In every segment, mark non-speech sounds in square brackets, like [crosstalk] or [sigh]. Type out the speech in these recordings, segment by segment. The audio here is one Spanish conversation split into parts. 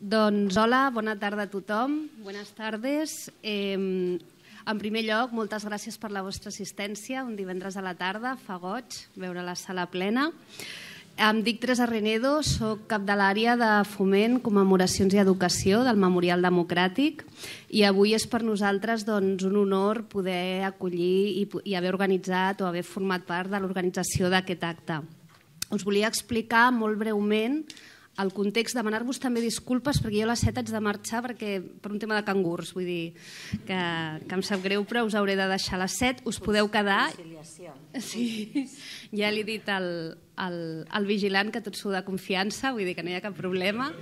Doncs hola, bona tarda a tothom, buenas tardes. Eh, en primer lloc, moltes gràcies per la vostra assistència un divendres a la tarda, fa goig, veure la sala plena. Em dic Teresa Renedo, sóc cap de l'àrea de foment, commemoracions i educació del Memorial Democràtic i avui és per nosaltres doncs, un honor poder acollir i, i haver organitzat o haver format part de l'organització d'aquest acte. Us volia explicar molt breument el context, demanar-vos també disculpes perquè jo a les 7 haig de marxar perquè, per un tema de cangurs, vull dir que, que em sap greu però us hauré de deixar a les 7, us podeu quedar... Sí, ja li he dit al, al, al vigilant que tots sou de confiança, vull dir que no hi ha cap problema,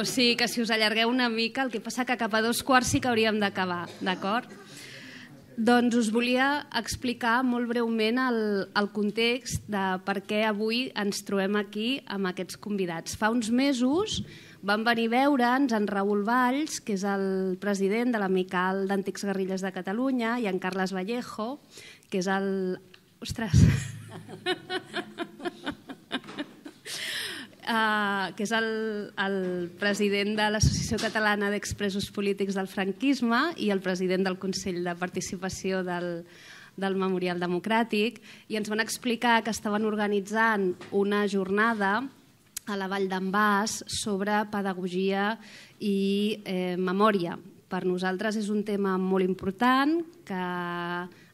o sigui que si us allargueu una mica, el que passa que cap a dos quarts sí que hauríem d'acabar, d'acord? Doncs us volia explicar molt breument el, el context de per què avui ens trobem aquí amb aquests convidats. Fa uns mesos van venir a veure'ns en Raül Valls, que és el president de l'amical d'Antics Guerrilles de Catalunya, i en Carles Vallejo, que és el... Ostres! [laughs] Eh, que és el, el president de l'Associació Catalana d'Expressos Polítics del Franquisme i el president del Consell de Participació del, del Memorial Democràtic i ens van explicar que estaven organitzant una jornada a la Vall d'en Bas sobre pedagogia i eh, memòria. Per nosaltres és un tema molt important que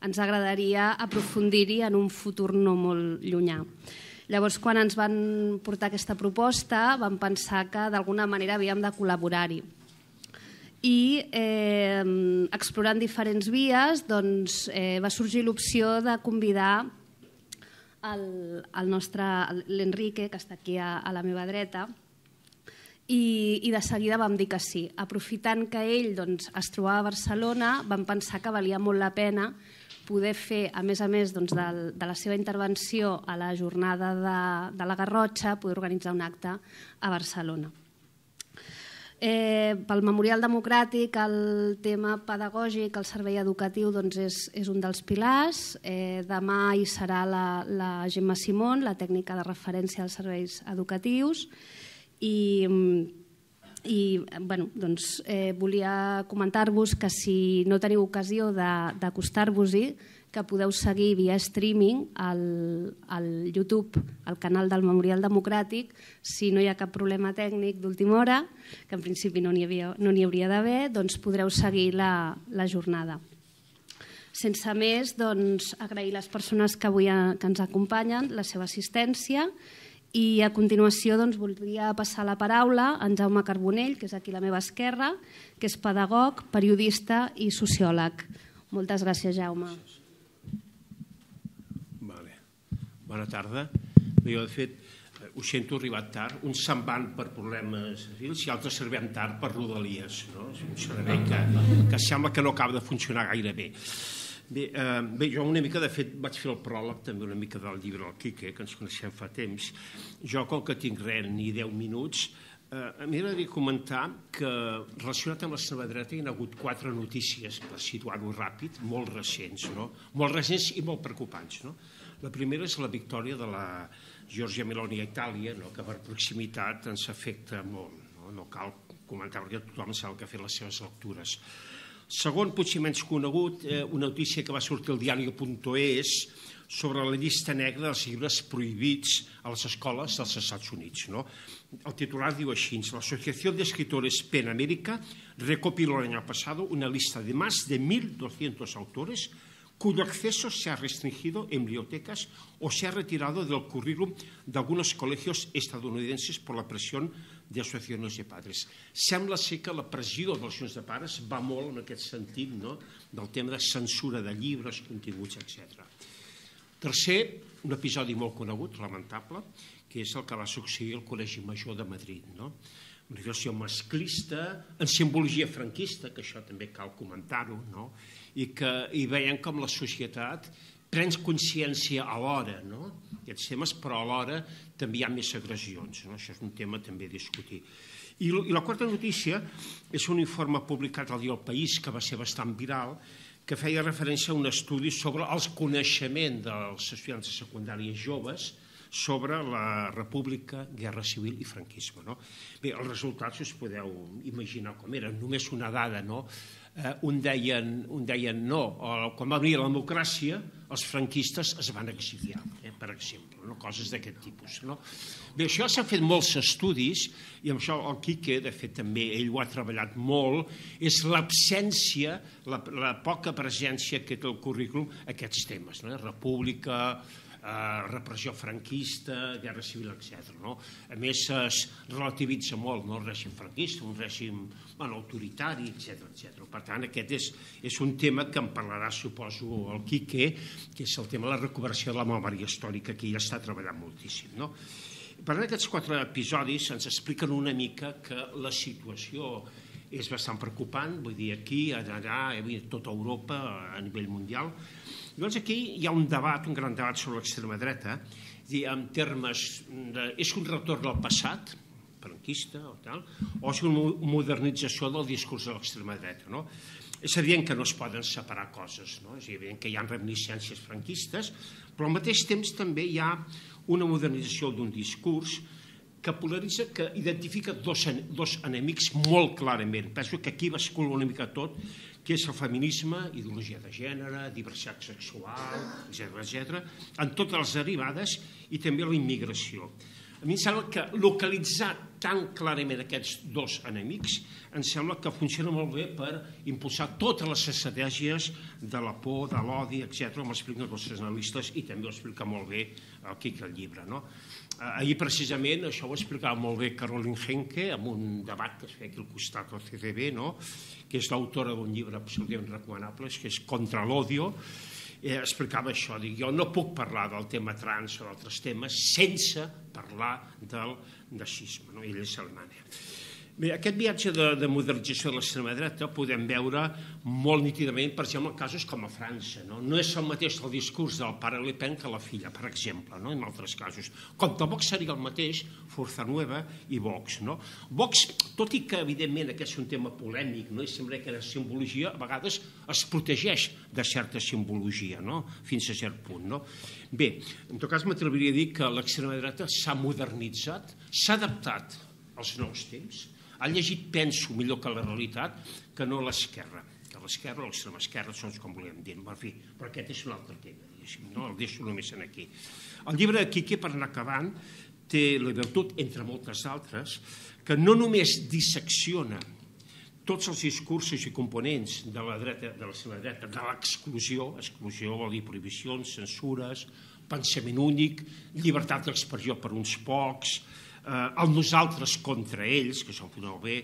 ens agradaria aprofundir-hi en un futur no molt llunyà. Llavors, quan ens van portar aquesta proposta, vam pensar que d'alguna manera havíem de col·laborar-hi. I eh, explorant diferents vies doncs, eh, va sorgir l'opció de convidar el, el nostre, l'Enrique, que està aquí a, a la meva dreta, i, i de seguida vam dir que sí. Aprofitant que ell doncs, es trobava a Barcelona, vam pensar que valia molt la pena poder fer, a més a més doncs, del, de la seva intervenció a la jornada de, de la Garrotxa, poder organitzar un acte a Barcelona. Eh, pel Memorial Democràtic, el tema pedagògic, el servei educatiu, doncs és, és un dels pilars. Eh, demà hi serà la, la Gemma Simón, la tècnica de referència als serveis educatius, i mm, i eh, bueno, doncs, eh, volia comentar-vos que si no teniu ocasió d'acostar-vos-hi, que podeu seguir via streaming al, al YouTube, al canal del Memorial Democràtic, si no hi ha cap problema tècnic d'última hora, que en principi no n'hi no hauria d'haver, doncs podreu seguir la, la jornada. Sense més, doncs, agrair les persones que avui a, eh, que ens acompanyen, la seva assistència i i a continuació doncs, voldria passar la paraula a en Jaume Carbonell, que és aquí a la meva esquerra, que és pedagog, periodista i sociòleg. Moltes gràcies, Jaume. Vale. Bona tarda. Jo, de fet, eh, ho sento arribat tard, uns se'n van per problemes fils i altres servem tard per rodalies, no? És un servei que, que sembla que no acaba de funcionar gaire bé. Bé, eh, bé, jo una mica, de fet, vaig fer el pròleg també una mica del llibre del Quique, que ens coneixem fa temps. Jo, com que tinc res ni 10 minuts, eh, m'agradaria comentar que relacionat amb la seva dreta hi ha hagut quatre notícies, per situar-ho ràpid, molt recents, no? molt recents i molt preocupants. No? La primera és la victòria de la Giorgia Meloni a Itàlia, no? que per proximitat ens afecta molt. No, no cal comentar perquè tothom sap el que ha fet les seves lectures. Segon, potser menys conegut, eh, una notícia que va sortir al diari.es sobre la llista negra dels llibres prohibits a les escoles dels Estats Units. No? El titular diu així, l'Associació d'Escritores Amèrica recopiló l'any passat una llista de més de 1.200 autores cuyo acceso se ha restringido en bibliotecas o se ha retirado del currículum de algunos colegios estadounidenses por la presión d'associacions de pares. Sembla ser que la pressió de les de pares va molt en aquest sentit, no? del tema de censura de llibres, continguts, etc. Tercer, un episodi molt conegut, lamentable, que és el que va succeir al Col·legi Major de Madrid. No? Una agressió masclista, en simbologia franquista, que això també cal comentar-ho, no? I, que, i veiem com la societat prens consciència alhora no? d'aquests temes, però alhora també hi ha més agressions. No? Eh? Això és un tema també a discutir. I, I la quarta notícia és un informe publicat al dia El País, que va ser bastant viral, que feia referència a un estudi sobre el coneixement dels estudiants de secundària joves, sobre la república, guerra civil i franquisme. No? Bé, els resultats us podeu imaginar com eren, només una dada, no? Eh, un, deien, un deien no, o quan va venir la democràcia els franquistes es van exiliar, eh, per exemple, no? coses d'aquest tipus. No? Bé, això s'ha fet molts estudis i amb això el Quique, de fet també ell ho ha treballat molt, és l'absència, la, la poca presència que té el currículum aquests temes, no? república, Eh, repressió franquista, guerra civil, etc. No? A més, es relativitza molt no? el règim franquista, un règim bueno, autoritari, etc etc. Per tant, aquest és, és un tema que en parlarà, suposo, el Quique, que és el tema de la recuperació de la memòria històrica, que ja està treballant moltíssim. No? Per tant, aquests quatre episodis ens expliquen una mica que la situació és bastant preocupant, vull dir, aquí, allà, allà, a Europa, a nivell mundial, Llavors doncs aquí hi ha un debat, un gran debat sobre l'extrema dreta, dir, en termes de, és un retorn al passat, franquista o tal, o és una modernització del discurs de l'extrema dreta, no? És evident que no es poden separar coses, no? és evident que hi ha reminiscències franquistes, però al mateix temps també hi ha una modernització d'un discurs que polaritza, que identifica dos, dos enemics molt clarament. Penso que aquí bascula una mica tot que és el feminisme, ideologia de gènere, diversitat sexual, etc etc, en totes les derivades i també la immigració. A mi em sembla que localitzar tan clarament aquests dos enemics em sembla que funciona molt bé per impulsar totes les estratègies de la por, de l'odi, etc., com expliquen els vostres analistes i també ho explica molt bé el Quic el llibre. No? Ahir, precisament, això ho explicava molt bé Caroline Henke en un debat que es feia aquí al costat del CCB, no? que és l'autora d'un llibre absolutament recomanable, que és Contra l'odio, eh, explicava això, dic, jo no puc parlar del tema trans o d'altres temes sense parlar del nazisme, no? ell és alemanya. Bé, aquest viatge de, de modernització de l'extrema dreta el podem veure molt nítidament, per exemple, en casos com a França. No, no és el mateix el discurs del pare Le Pen que la filla, per exemple, no? en altres casos. Com tampoc seria el mateix Forza Nueva i Vox. No? Vox, tot i que evidentment aquest és un tema polèmic no? i sembla que la simbologia a vegades es protegeix de certa simbologia, no? fins a cert punt. No? Bé, en tot cas m'atreviria a dir que l'extrema dreta s'ha modernitzat, s'ha adaptat als nous temps, ha llegit, penso, millor que la realitat, que no l'esquerra. Que l'esquerra o l'extrema esquerra, són com volíem dir. en fi, però aquest és un altre tema, diguéssim, no? El deixo només en aquí. El llibre de Quique, per anar acabant, té la virtut, entre moltes altres, que no només dissecciona tots els discursos i components de la dreta, de seva dreta, de l'exclusió, exclusió vol dir prohibicions, censures, pensament únic, llibertat d'expressió per uns pocs, Eh, el nosaltres contra ells, que això ho podeu bé,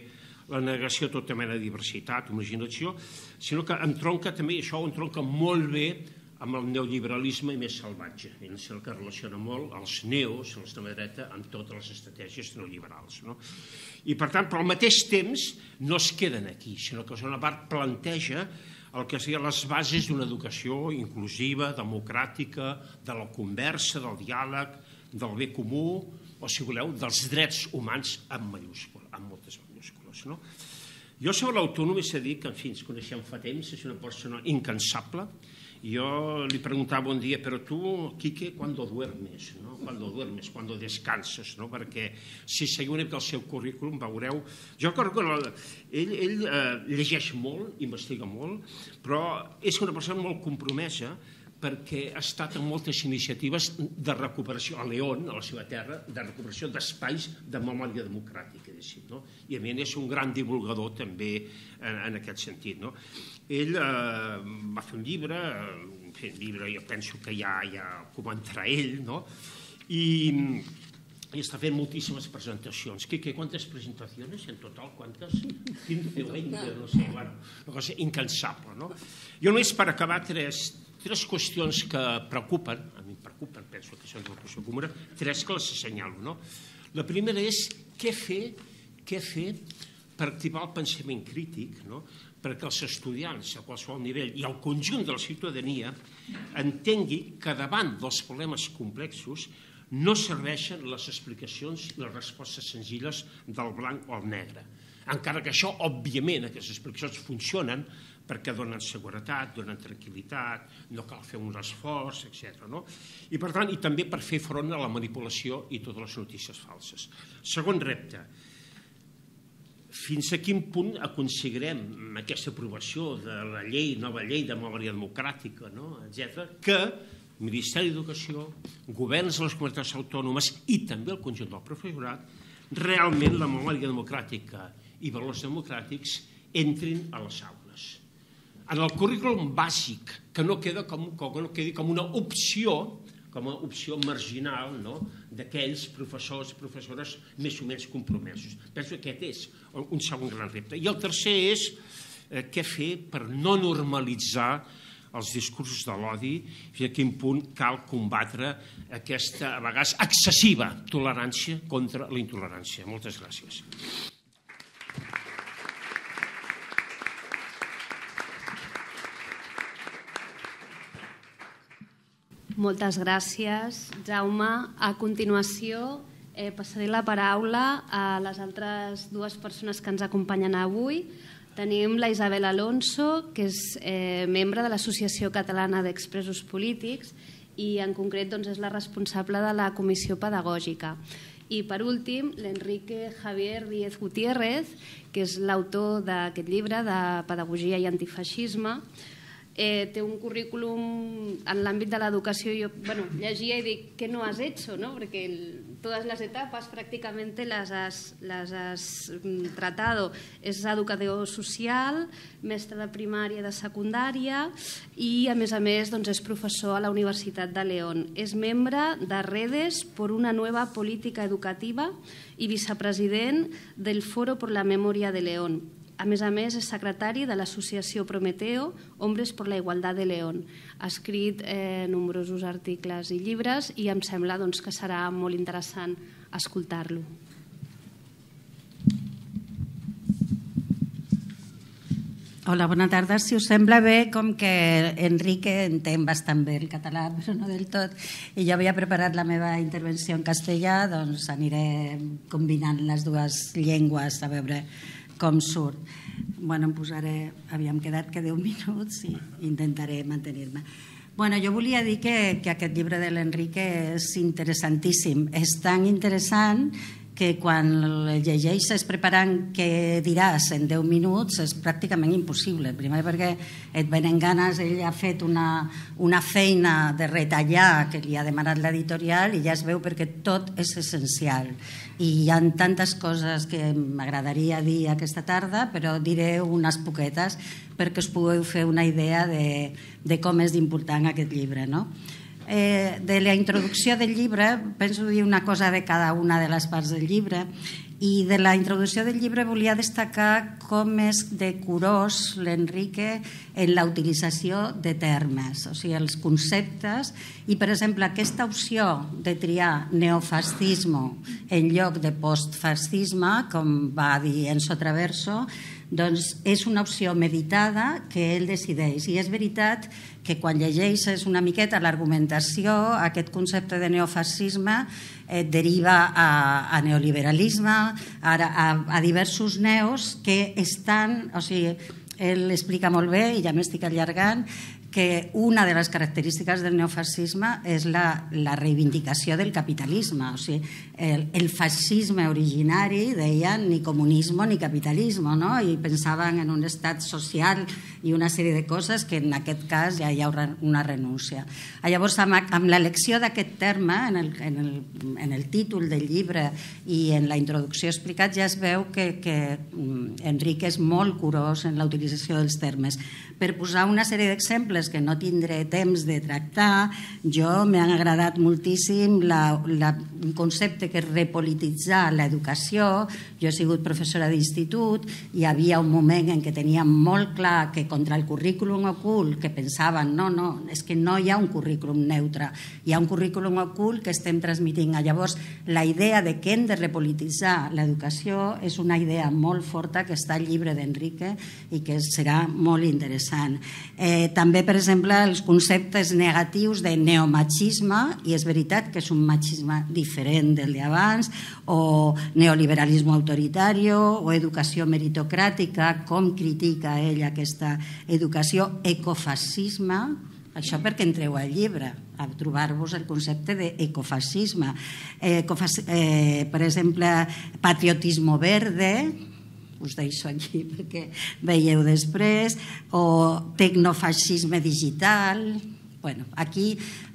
la negació de tota mena de diversitat, imaginació, sinó que entronca també, això ho entronca molt bé amb el neoliberalisme més salvatge. És el que relaciona molt els neos, els de la dreta, amb totes les estratègies neoliberals. No? I per tant, però al mateix temps no es queden aquí, sinó que una part planteja el que seria les bases d'una educació inclusiva, democràtica, de la conversa, del diàleg, del bé comú, o si voleu, dels drets humans amb mayúscula, amb moltes mayúscules. No? Jo sobre l'autònom és a dir que, en fi, ens coneixem fa temps, és una persona incansable, jo li preguntava un dia, però tu, Quique, quan duermes? No? Quan duermes? Quan descanses? No? Perquè si seguiu una mica el seu currículum veureu... Jo crec que ell, ell eh, llegeix molt, investiga molt, però és una persona molt compromesa perquè ha estat en moltes iniciatives de recuperació a León, a la seva terra, de recuperació d'espais de memòria democràtica, diguéssim, no? i a mi és un gran divulgador també en, en aquest sentit. No? Ell eh, va fer un llibre, un eh, llibre jo penso que ja, ja comentarà ell, no? i, i està fent moltíssimes presentacions. Que, que quantes presentacions en total? Quantes? 15 o 20, no sé, bueno, una cosa incansable. No? Jo només per acabar tres, tres qüestions que preocupen, a mi em preocupen, penso que són de la qüestió comuna, tres que les assenyalo. No? La primera és què fer, què fer per activar el pensament crític, no? perquè els estudiants a qualsevol nivell i el conjunt de la ciutadania entengui que davant dels problemes complexos no serveixen les explicacions i les respostes senzilles del blanc o el negre. Encara que això, òbviament, aquestes explicacions funcionen perquè donen seguretat, donen tranquil·litat, no cal fer un esforç, etc. No? I, per tant, i també per fer front a la manipulació i totes les notícies falses. Segon repte, fins a quin punt aconseguirem aquesta aprovació de la llei, nova llei de memòria democràtica, no? etc., que Ministeri d'Educació, governs de les comunitats autònomes i també el conjunt del professorat, realment la memòria democràtica i valors democràtics entrin a la sala en el currículum bàsic, que no, queda com, com, no quedi com una opció, com a opció marginal no? d'aquells professors i professores més o menys compromesos. Penso que aquest és un segon gran repte. I el tercer és eh, què fer per no normalitzar els discursos de l'odi i a quin punt cal combatre aquesta, a vegades, excessiva tolerància contra la intolerància. Moltes gràcies. Moltes gràcies, Jaume. A continuació, eh, passaré la paraula a les altres dues persones que ens acompanyen avui. Tenim la Isabel Alonso, que és eh, membre de l'Associació Catalana d'Expressos Polítics i en concret doncs, és la responsable de la Comissió Pedagògica. I per últim, l'Enrique Javier Díez Gutiérrez, que és l'autor d'aquest llibre de Pedagogia i Antifeixisme, eh, té un currículum en l'àmbit de l'educació. Jo bueno, llegia i dic, què no has hecho? No? Porque el, totes les etapes pràcticament les has, les has mm, tratado. És educador social, mestre de primària i de secundària i, a més a més, doncs, és professor a la Universitat de León. És membre de Redes per una nova política educativa i vicepresident del Foro por la Memòria de León a més a més, és secretari de l'associació Prometeo, Hombres per la Igualtat de León. Ha escrit eh, nombrosos articles i llibres i em sembla doncs, que serà molt interessant escoltar-lo. Hola, bona tarda. Si us sembla bé, com que Enrique entén bastant bé el català, però no del tot, i jo havia preparat la meva intervenció en castellà, doncs aniré combinant les dues llengües a veure com surt. Bueno, em posaré... Havíem quedat que 10 minuts i intentaré mantenir-me. Bueno, jo volia dir que, que aquest llibre de l'Enrique és interessantíssim. És tan interessant que quan el llegeixes preparant què diràs en 10 minuts és pràcticament impossible. Primer perquè et venen ganes, ell ha fet una, una feina de retallar que li ha demanat l'editorial i ja es veu perquè tot és essencial. I hi ha tantes coses que m'agradaria dir aquesta tarda, però diré unes poquetes perquè us pugueu fer una idea de, de com és important aquest llibre. No? eh, de la introducció del llibre, penso dir una cosa de cada una de les parts del llibre, i de la introducció del llibre volia destacar com és de curós l'Enrique en la utilització de termes, o sigui, els conceptes. I, per exemple, aquesta opció de triar neofascisme en lloc de postfascisme, com va dir Enzo Traverso, doncs és una opció meditada que ell decideix. I és veritat que quan llegeixes una miqueta l'argumentació, aquest concepte de neofascisme eh, deriva a, a neoliberalisme, a, a, a diversos neos que estan... O sigui, ell explica molt bé, i ja m'estic allargant, que una de les característiques del neofascisme és la, la reivindicació del capitalisme. O sigui, el, el fascisme originari deia ni comunisme ni capitalisme, no? i pensaven en un estat social i una sèrie de coses que en aquest cas ja hi haurà una renúncia. Llavors, amb, amb l'elecció d'aquest terme en el, en, el, en el títol del llibre i en la introducció explicat ja es veu que, que mm, Enric és molt curós en la utilització dels termes. Per posar una sèrie d'exemples que no tindré temps de tractar, jo m'ha agradat moltíssim la, la, un concepte que és repolititzar l'educació. Jo he sigut professora d'institut i hi havia un moment en què tenia molt clar que contra el currículum ocult que pensaven, no, no, és que no hi ha un currículum neutre, hi ha un currículum ocult que estem transmitint. Llavors, la idea de que hem de repolititzar l'educació és una idea molt forta que està al llibre d'Enrique i que serà molt interessant. Eh, també, per exemple, els conceptes negatius de neomachisme, i és veritat que és un machisme diferent del d'abans, o neoliberalismo autoritario o educació meritocràtica, com critica ell aquesta educació, ecofascisme, això perquè entreu al llibre, a trobar-vos el concepte d'ecofascisme. Eh, eh, per exemple, patriotisme verde, us deixo aquí perquè veieu després, o tecnofascisme digital, bueno, aquí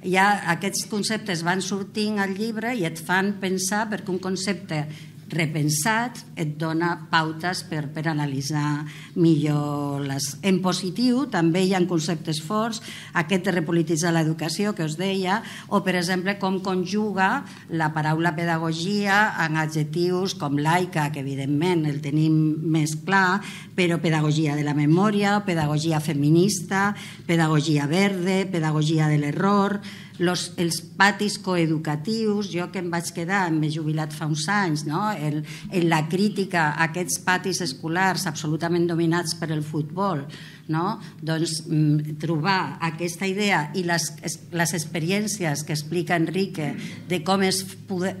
ja aquests conceptes van sortint al llibre i et fan pensar perquè un concepte repensats et dona pautes per, per analitzar millor les... En positiu també hi ha conceptes forts, aquest de repolititzar l'educació que us deia, o per exemple com conjuga la paraula pedagogia en adjectius com laica, que evidentment el tenim més clar, però pedagogia de la memòria, pedagogia feminista, pedagogia verde, pedagogia de l'error, los, els patis coeducatius, jo que em vaig quedar, m'he jubilat fa uns anys, no? El, en la crítica a aquests patis escolars absolutament dominats per el futbol, no? doncs mm, trobar aquesta idea i les, les experiències que explica Enrique de com es,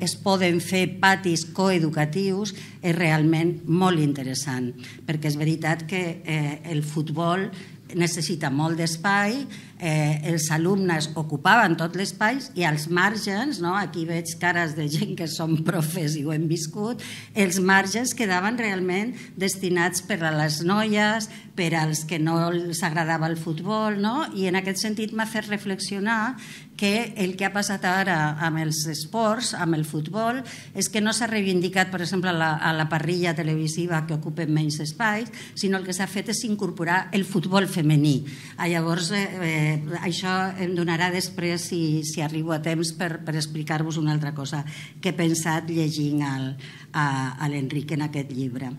es poden fer patis coeducatius és realment molt interessant, perquè és veritat que eh, el futbol necessita molt d'espai, eh, els alumnes ocupaven tot l'espai i als marges, no? aquí veig cares de gent que són profes i ho hem viscut, els marges quedaven realment destinats per a les noies, per als que no els agradava el futbol, no? i en aquest sentit m'ha fet reflexionar que el que ha passat ara amb els esports, amb el futbol, és que no s'ha reivindicat, per exemple, la, a la parrilla televisiva que ocupa menys espais, sinó el que s'ha fet és incorporar el futbol femení. A ah, llavors, eh, eh, això em donarà després, si, si arribo a temps, per, per explicar-vos una altra cosa que he pensat llegint al, a, a l'Enric en aquest llibre.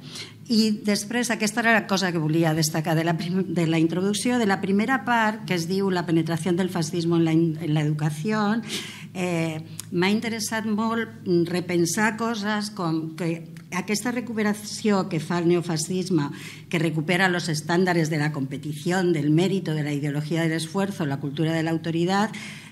Y después, esta era la cosa que a destacar de la, introducción. de la primera parte, que es diu La penetración del fascismo en la, educación, me eh, ha interesado m'ha repensar cosas con que esta recuperación que fa el neofascismo, que recupera los estándares de la competición, del mérito, de la ideología del esfuerzo, la cultura de la autoridad,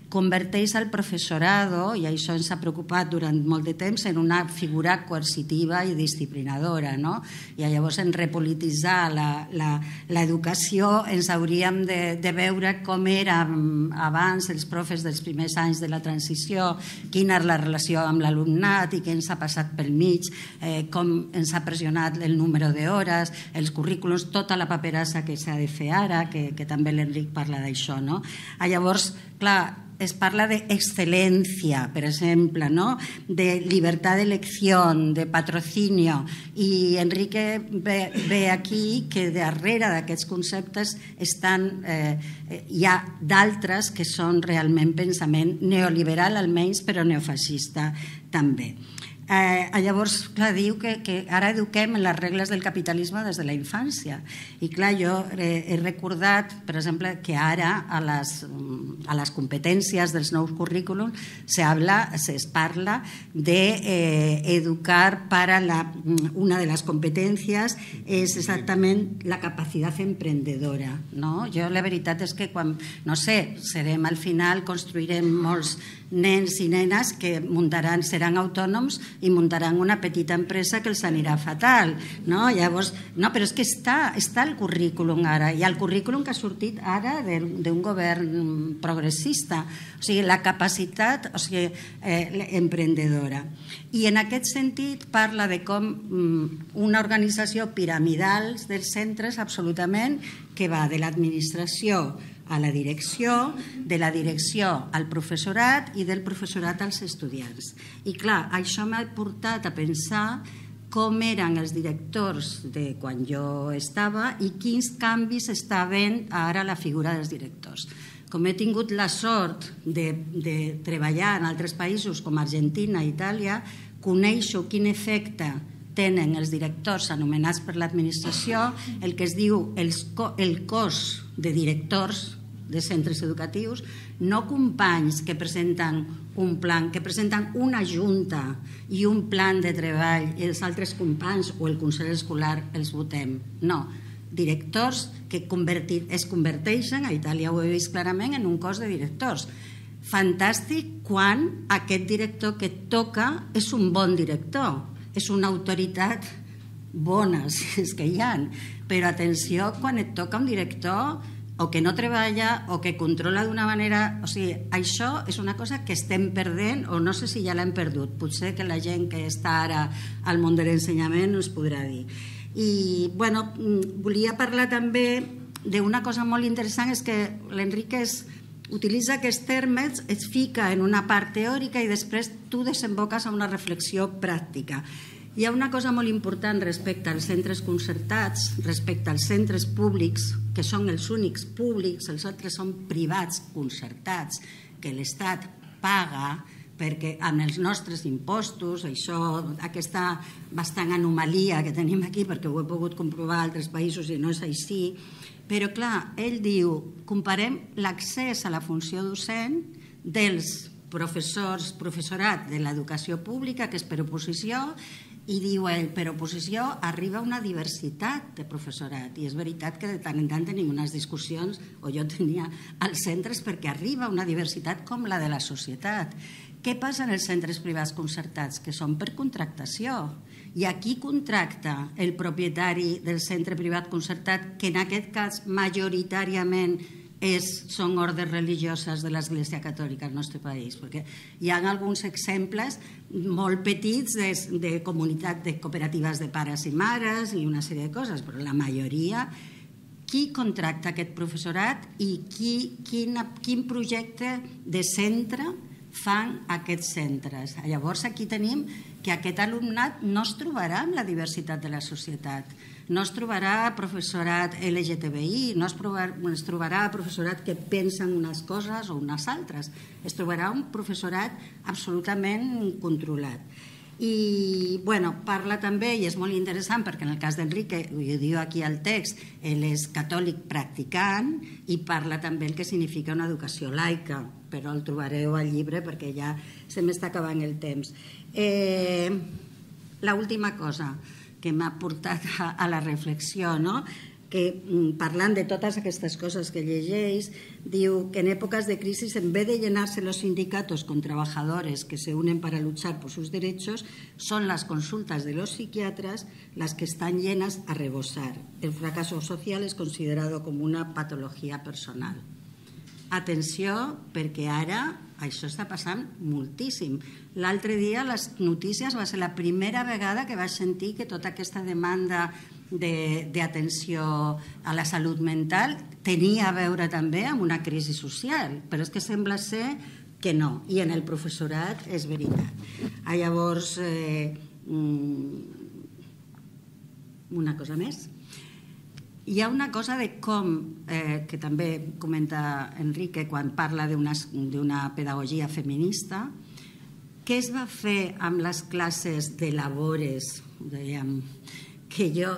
converteix el professorado, i això ens ha preocupat durant molt de temps, en una figura coercitiva i disciplinadora. No? I llavors en repolititzar l'educació ens hauríem de, de veure com era mm, abans els profes dels primers anys de la transició, quina és la relació amb l'alumnat i què ens ha passat pel mig, eh, com ens ha pressionat el número d'hores, els currículums, tota la paperassa que s'ha de fer ara, que, que també l'Enric parla d'això. No? Ah, llavors, clar, es parla d'excel·lència, per exemple, no? de llibertat d'elecció, de patrocinio, i Enrique ve, ve aquí que darrere d'aquests conceptes estan, eh, hi ha d'altres que són realment pensament neoliberal almenys, però neofascista també. Eh, eh, llavors, clar, diu que, que ara eduquem les regles del capitalisme des de la infància. I clar, jo he, eh, he recordat, per exemple, que ara a les, mm, a les competències dels nous currículums se, habla, se es parla de eh, educar para la, mm, una de les competències és exactament la capacitat emprendedora. No? Jo la veritat és que quan, no sé, serem al final, construirem molts nens i nenes que muntaran, seran autònoms i muntaran una petita empresa que els anirà fatal. No? Llavors, no, però és que està, està el currículum ara, i el currículum que ha sortit ara d'un govern progressista, o sigui, la capacitat o sigui, eh, emprendedora. I en aquest sentit parla de com mm, una organització piramidal dels centres absolutament que va de l'administració, a la direcció, de la direcció al professorat i del professorat als estudiants. I clar, això m'ha portat a pensar com eren els directors de quan jo estava i quins canvis estaven ara la figura dels directors. Com he tingut la sort de, de treballar en altres països com Argentina i Itàlia, coneixo quin efecte tenen els directors anomenats per l'administració el que es diu el, el cos de directors de centres educatius, no companys que presenten un plan, que presenten una junta i un plan de treball i els altres companys o el Consell Escolar els votem. No, directors que convertir, es converteixen, a Itàlia ho he vist clarament, en un cos de directors. Fantàstic quan aquest director que toca és un bon director, és una autoritat bona, [laughs] si és que hi ha. Però atenció quan et toca un director o que no treballa o que controla d'una manera... O sigui, això és una cosa que estem perdent o no sé si ja l'hem perdut. Potser que la gent que està ara al món de l'ensenyament ens podrà dir. I, bueno, mm, volia parlar també d'una cosa molt interessant, és que és utilitza aquests termes, es fica en una part teòrica i després tu desemboques a una reflexió pràctica. Hi ha una cosa molt important respecte als centres concertats, respecte als centres públics, que són els únics públics, els altres són privats concertats, que l'Estat paga perquè amb els nostres impostos, això, aquesta bastant anomalia que tenim aquí, perquè ho he pogut comprovar a altres països i no és així, però clar, ell diu, comparem l'accés a la funció docent dels professors, professorat de l'educació pública, que és per oposició, i diu ell, per oposició arriba una diversitat de professorat. I és veritat que de tant en tant tenim unes discussions, o jo tenia als centres, perquè arriba una diversitat com la de la societat. Què passa en els centres privats concertats? Que són per contractació. I a qui contracta el propietari del centre privat concertat, que en aquest cas majoritàriament és, són ordres religioses de l'Església Catòlica al nostre país, perquè hi ha alguns exemples molt petits de, de comunitat de cooperatives de pares i mares i una sèrie de coses, però la majoria qui contracta aquest professorat i qui, quin, quin projecte de centre fan aquests centres. Llavors aquí tenim que aquest alumnat no es trobarà amb la diversitat de la societat no es trobarà professorat LGTBI, no es, provar, es trobarà professorat que pensa en unes coses o unes altres, es trobarà un professorat absolutament controlat. I, bueno, parla també, i és molt interessant, perquè en el cas d'Enrique, ho diu aquí al text, ell és catòlic practicant i parla també el que significa una educació laica, però el trobareu al llibre perquè ja se m'està acabant el temps. Eh, L'última cosa, que m'ha portat a, a la reflexió, no? que mm, parlant de totes aquestes coses que llegeix, diu que en èpoques de crisi, en vez de llenar-se los sindicatos con trabajadores que se unen para luchar por sus derechos, son las consultas de los psiquiatras las que están llenas a rebosar. El fracaso social es considerado como una patología personal. Atenció, perquè ara això està passant moltíssim. L'altre dia les notícies va ser la primera vegada que vaig sentir que tota aquesta demanda d'atenció de, a la salut mental tenia a veure també amb una crisi social, però és que sembla ser que no, i en el professorat és veritat. Ah, llavors, eh, mm, una cosa més? Hi ha una cosa de com, eh, que també comenta Enrique quan parla d'una pedagogia feminista, què es va fer amb les classes de labores, dèiem, que jo,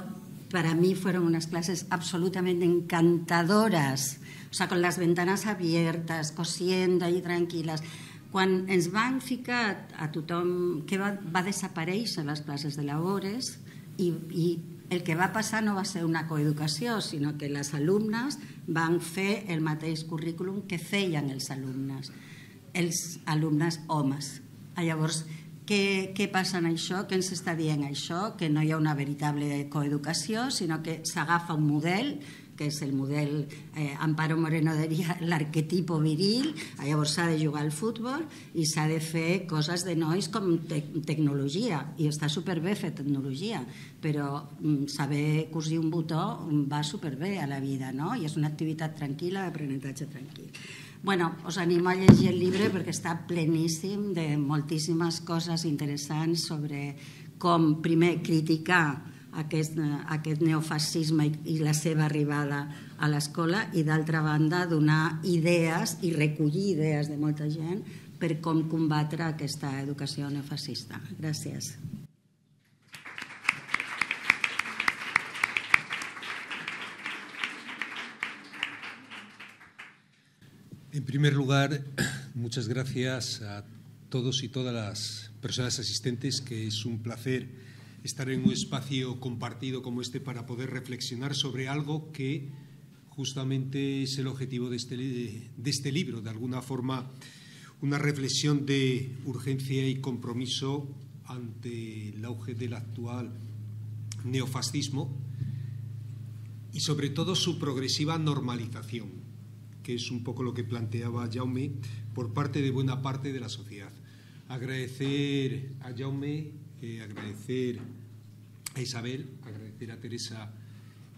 per a mi, fueron unes classes absolutament encantadores, o sea, con les ventanes abiertas, cosiendo d'allí tranquil·les. Quan ens van ficar a tothom que va, va desaparèixer les classes de labores i, i el que va passar no va ser una coeducació, sinó que les alumnes van fer el mateix currículum que feien els alumnes, els alumnes homes. Ah, llavors, què, què passa en això? Què ens està dient això? Que no hi ha una veritable coeducació, sinó que s'agafa un model que és el model eh, Amparo Moreno diria l'arquetipo viril, llavors s'ha de jugar al futbol i s'ha de fer coses de nois com te tecnologia, i està superbé fer tecnologia, però mm, saber cosir un botó va superbé a la vida, no? I és una activitat tranquil·la, d'aprenentatge tranquil. Bueno, us animo a llegir el llibre perquè està pleníssim de moltíssimes coses interessants sobre com primer criticar aquest, aquest neofascisme i, i la seva arribada a l'escola i d'altra banda donar idees i recollir idees de molta gent per com combatre aquesta educació neofascista. Gràcies. En primer lugar, muchas gracias a todos y todas las personas asistentes, que es un placer estar en un espacio compartido como este para poder reflexionar sobre algo que justamente es el objetivo de este, de este libro, de alguna forma una reflexión de urgencia y compromiso ante el auge del actual neofascismo y sobre todo su progresiva normalización, que es un poco lo que planteaba Jaume por parte de buena parte de la sociedad. Agradecer a Jaume eh, agradecer a Isabel, agradecer a Teresa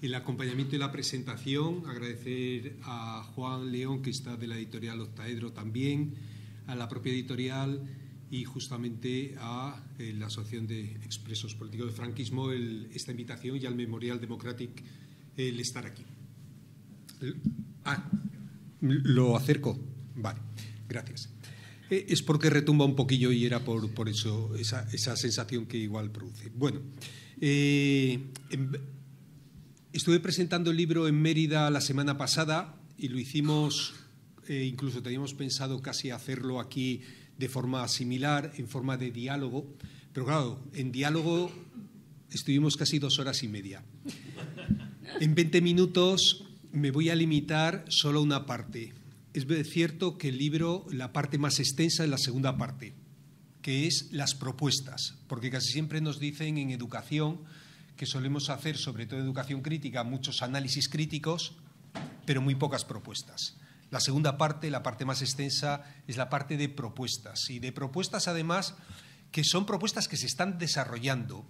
el acompañamiento y la presentación, agradecer a Juan León, que está de la editorial Octaedro también, a la propia editorial y justamente a eh, la Asociación de Expresos Políticos del Franquismo esta invitación y al Memorial Democratic el estar aquí. Ah, lo acerco. Vale, gracias. Eh, es porque retumba un poquillo y era por, por eso esa, esa sensación que igual produce. Bueno, eh, estuve presentando el libro en Mérida la semana pasada y lo hicimos, eh, incluso teníamos pensado casi hacerlo aquí de forma similar, en forma de diálogo, pero claro, en diálogo estuvimos casi dos horas y media. En 20 minutos me voy a limitar solo a una parte es cierto que el libro, la parte más extensa es la segunda parte, que es las propuestas, porque casi siempre nos dicen en educación que solemos hacer, sobre todo educación crítica, muchos análisis críticos, pero muy pocas propuestas. La segunda parte, la parte más extensa, es la parte de propuestas. Y de propuestas, además, que son propuestas que se están desarrollando.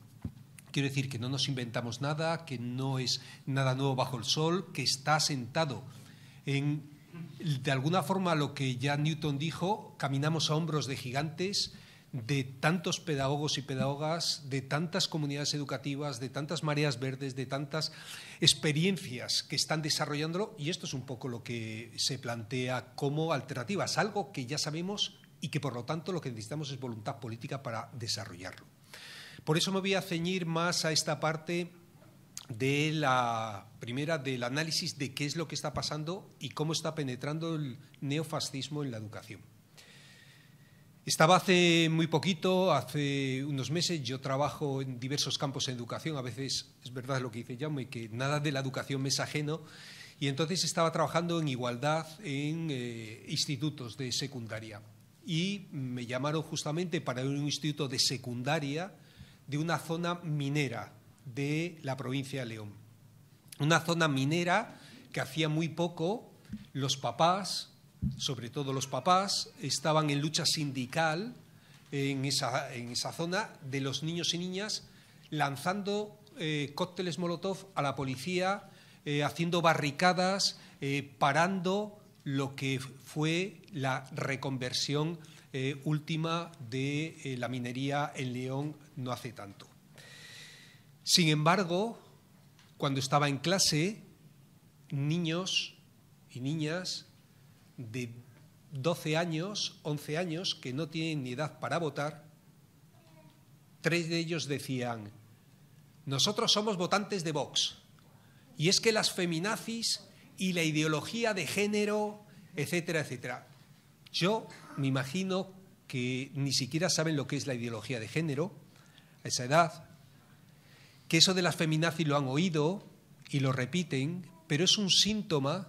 Quiero decir que no nos inventamos nada, que no es nada nuevo bajo el sol, que está sentado en de alguna forma lo que ya Newton dijo, caminamos a hombros de gigantes, de tantos pedagogos y pedagogas, de tantas comunidades educativas, de tantas mareas verdes, de tantas experiencias que están desarrollándolo y esto es un poco lo que se plantea como alternativas, algo que ya sabemos y que por lo tanto lo que necesitamos es voluntad política para desarrollarlo. Por eso me voy a ceñir más a esta parte de la primera del análisis de qué es lo que está pasando y cómo está penetrando el neofascismo en la educación. Estaba hace muy poquito, hace unos meses, yo trabajo en diversos campos de educación, a veces es verdad lo que dice Jaume, que nada de la educación me es ajeno, y entonces estaba trabajando en igualdad en eh, institutos de secundaria. Y me llamaron justamente para un instituto de secundaria de una zona minera de la provincia de León. Una zona minera que hacía muy poco los papás, sobre todo los papás, estaban en lucha sindical en esa, en esa zona de los niños y niñas lanzando eh, cócteles Molotov a la policía, eh, haciendo barricadas, eh, parando lo que fue la reconversión última de la minería en León no hace tanto. Sin embargo, cuando estaba en clase, niños y niñas de 12 años, 11 años, que no tienen ni edad para votar, tres de ellos decían, nosotros somos votantes de Vox, y es que las feminazis y la ideología de género, etcétera, etcétera. Yo me imagino que ni siquiera saben lo que es la ideología de género a esa edad, que eso de la feminazis lo han oído y lo repiten, pero es un síntoma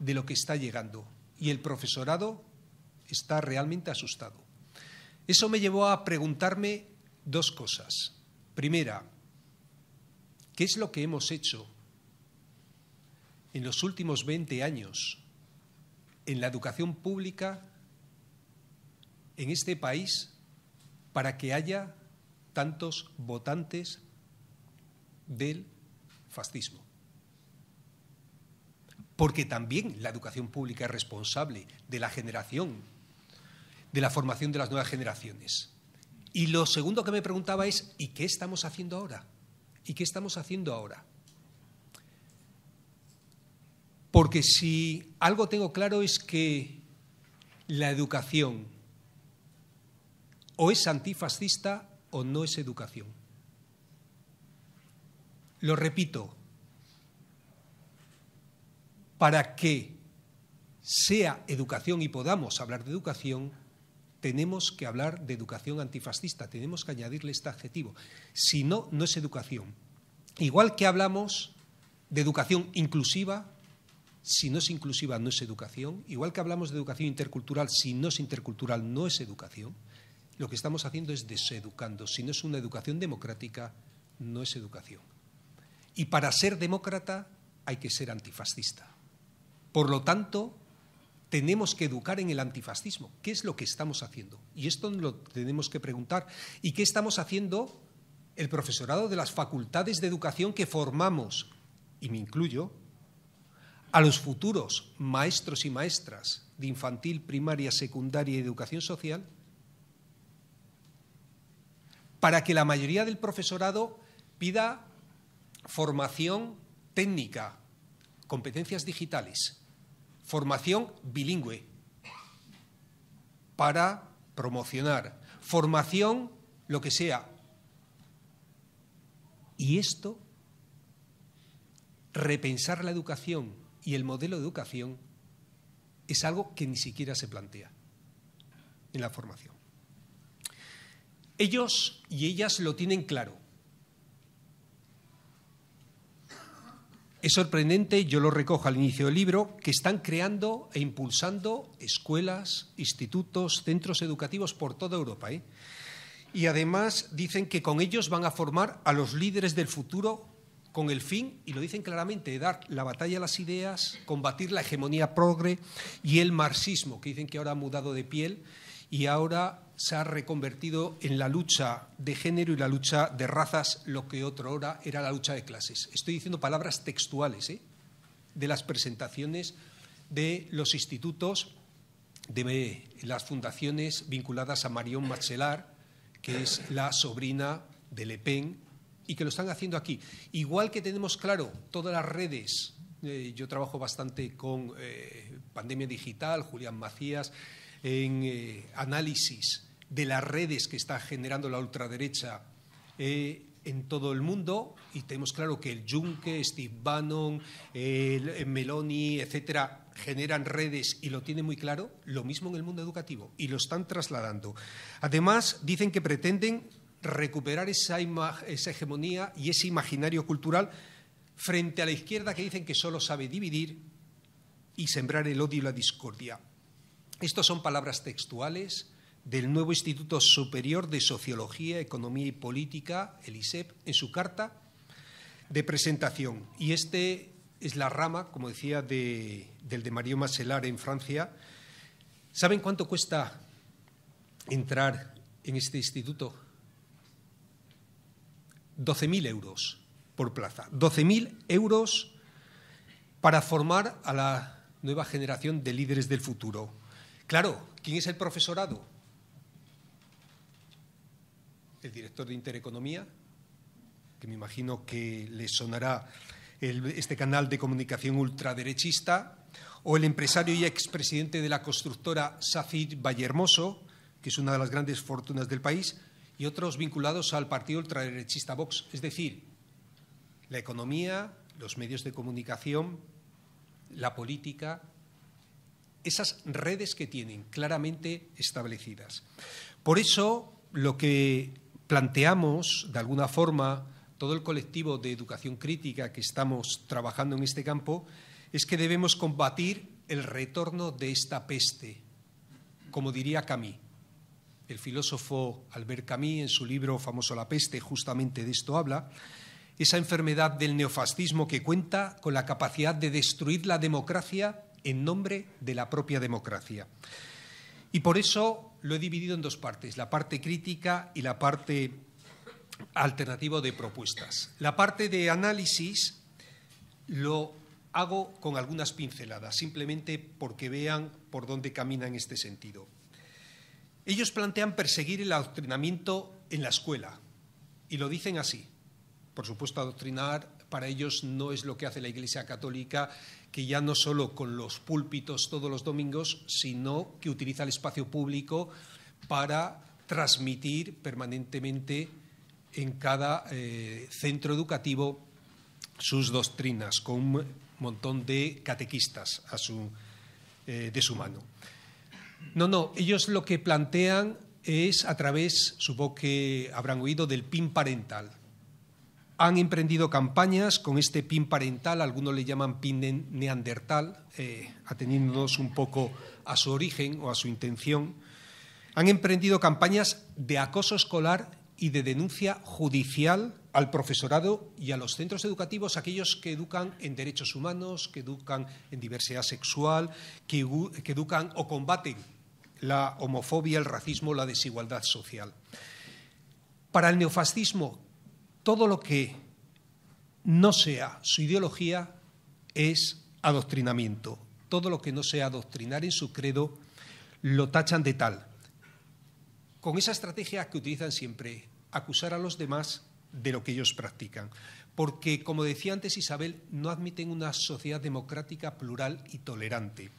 de lo que está llegando. Y el profesorado está realmente asustado. Eso me llevó a preguntarme dos cosas. Primera, ¿qué es lo que hemos hecho en los últimos 20 años en la educación pública en este país para que haya tantos votantes del fascismo. Porque también la educación pública es responsable de la generación, de la formación de las nuevas generaciones. Y lo segundo que me preguntaba es, ¿y qué estamos haciendo ahora? ¿Y qué estamos haciendo ahora? Porque si algo tengo claro es que la educación o es antifascista o no es educación. Lo repito, para que sea educación y podamos hablar de educación, tenemos que hablar de educación antifascista, tenemos que añadirle este adjetivo. Si no, no es educación. Igual que hablamos de educación inclusiva, si no es inclusiva no es educación, igual que hablamos de educación intercultural, si no es intercultural no es educación, lo que estamos haciendo es deseducando. Si no es una educación democrática, no es educación. Y para ser demócrata hay que ser antifascista. Por lo tanto, tenemos que educar en el antifascismo. ¿Qué es lo que estamos haciendo? Y esto lo tenemos que preguntar. ¿Y qué estamos haciendo el profesorado de las facultades de educación que formamos, y me incluyo, a los futuros maestros y maestras de infantil, primaria, secundaria y educación social, para que la mayoría del profesorado pida formación técnica, competencias digitales, formación bilingüe para promocionar, formación lo que sea. Y esto, repensar la educación y el modelo de educación es algo que ni siquiera se plantea en la formación. Ellos y ellas lo tienen claro Es sorprendente, yo lo recojo al inicio del libro, que están creando e impulsando escuelas, institutos, centros educativos por toda Europa. ¿eh? Y además dicen que con ellos van a formar a los líderes del futuro con el fin, y lo dicen claramente, de dar la batalla a las ideas, combatir la hegemonía progre y el marxismo, que dicen que ahora ha mudado de piel y ahora se ha reconvertido en la lucha de género y la lucha de razas, lo que otra hora era la lucha de clases. Estoy diciendo palabras textuales ¿eh? de las presentaciones de los institutos, de las fundaciones vinculadas a Marion Machelar, que es la sobrina de Le Pen, y que lo están haciendo aquí. Igual que tenemos claro todas las redes, eh, yo trabajo bastante con eh, Pandemia Digital, Julián Macías, en análisis de las redes que está generando la ultraderecha eh, en todo el mundo y tenemos claro que el Juncker, Steve Bannon, eh, Meloni, etcétera, generan redes y lo tienen muy claro, lo mismo en el mundo educativo y lo están trasladando. Además, dicen que pretenden recuperar esa, esa hegemonía y ese imaginario cultural frente a la izquierda que dicen que solo sabe dividir y sembrar el odio y la discordia. Estas son palabras textuales, del nuevo Instituto Superior de Sociología, Economía y Política, el ISEP, en su carta de presentación. Y este es la rama, como decía, del de Mario Maselar en Francia. ¿Saben cuánto cuesta entrar en este instituto? 12.000 euros por plaza. 12.000 euros para formar a la nueva generación de líderes del futuro. Claro, ¿quién es el profesorado? el director de Intereconomía, que me imagino que le sonará este canal de comunicación ultraderechista, o el empresario y expresidente de la constructora Safir Vallehermoso, que es una de las grandes fortunas del país, y otros vinculados al partido ultraderechista Vox. Es decir, la economía, los medios de comunicación, la política, esas redes que tienen claramente establecidas. Por eso, lo que planteamos, de alguna forma, todo el colectivo de educación crítica que estamos trabajando en este campo, es que debemos combatir el retorno de esta peste, como diría Camus. El filósofo Albert Camus, en su libro famoso La peste, justamente de esto habla, esa enfermedad del neofascismo que cuenta con la capacidad de destruir la democracia en nombre de la propia democracia. Y por eso lo he dividido en dos partes, la parte crítica y la parte alternativa de propuestas. La parte de análisis lo hago con algunas pinceladas, simplemente porque vean por dónde camina en este sentido. Ellos plantean perseguir el adoctrinamiento en la escuela y lo dicen así. Por supuesto, adoctrinar para ellos no es lo que hace la Iglesia Católica, que ya no solo con los púlpitos todos los domingos, sino que utiliza el espacio público para transmitir permanentemente en cada eh, centro educativo sus doctrinas, con un montón de catequistas a su, eh, de su mano. No, no, ellos lo que plantean es a través, supongo que habrán oído, del PIN parental han emprendido campañas con este PIN parental, algunos le llaman PIN neandertal, eh, ateniéndonos un poco a su origen o a su intención. Han emprendido campañas de acoso escolar y de denuncia judicial al profesorado y a los centros educativos, aquellos que educan en derechos humanos, que educan en diversidad sexual, que educan o combaten la homofobia, el racismo, la desigualdad social. Para el neofascismo, todo lo que no sea su ideología es adoctrinamiento. Todo lo que no sea adoctrinar en su credo lo tachan de tal. Con esa estrategia que utilizan siempre, acusar a los demás de lo que ellos practican. Porque, como decía antes Isabel, no admiten una sociedad democrática, plural y tolerante.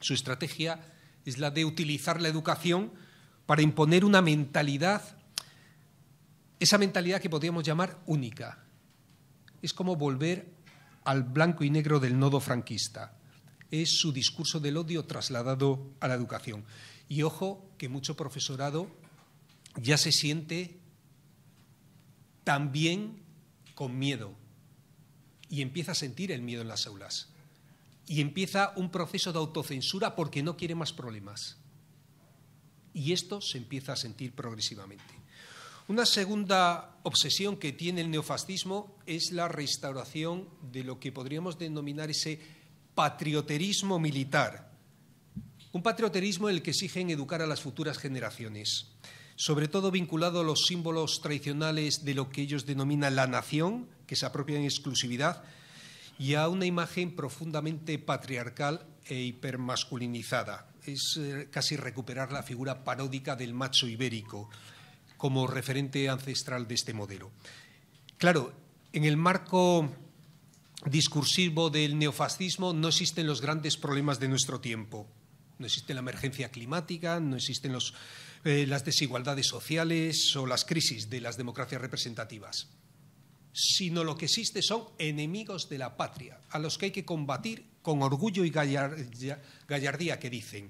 Su estrategia es la de utilizar la educación para imponer una mentalidad esa mentalidad que podríamos llamar única. Es como volver al blanco y negro del nodo franquista. Es su discurso del odio trasladado a la educación. Y ojo que mucho profesorado ya se siente también con miedo y empieza a sentir el miedo en las aulas. Y empieza un proceso de autocensura porque no quiere más problemas. Y esto se empieza a sentir progresivamente. Una segunda obsesión que tiene el neofascismo es la restauración de lo que podríamos denominar ese patrioterismo militar. Un patrioterismo en el que exigen educar a las futuras generaciones, sobre todo vinculado a los símbolos tradicionales de lo que ellos denominan la nación, que se apropia en exclusividad, y a una imagen profundamente patriarcal e hipermasculinizada. Es eh, casi recuperar la figura paródica del macho ibérico como referente ancestral de este modelo. Claro, en el marco discursivo del neofascismo no existen los grandes problemas de nuestro tiempo. No existe la emergencia climática, no existen los, eh, las desigualdades sociales o las crisis de las democracias representativas, sino lo que existe son enemigos de la patria, a los que hay que combatir con orgullo y gallardía que dicen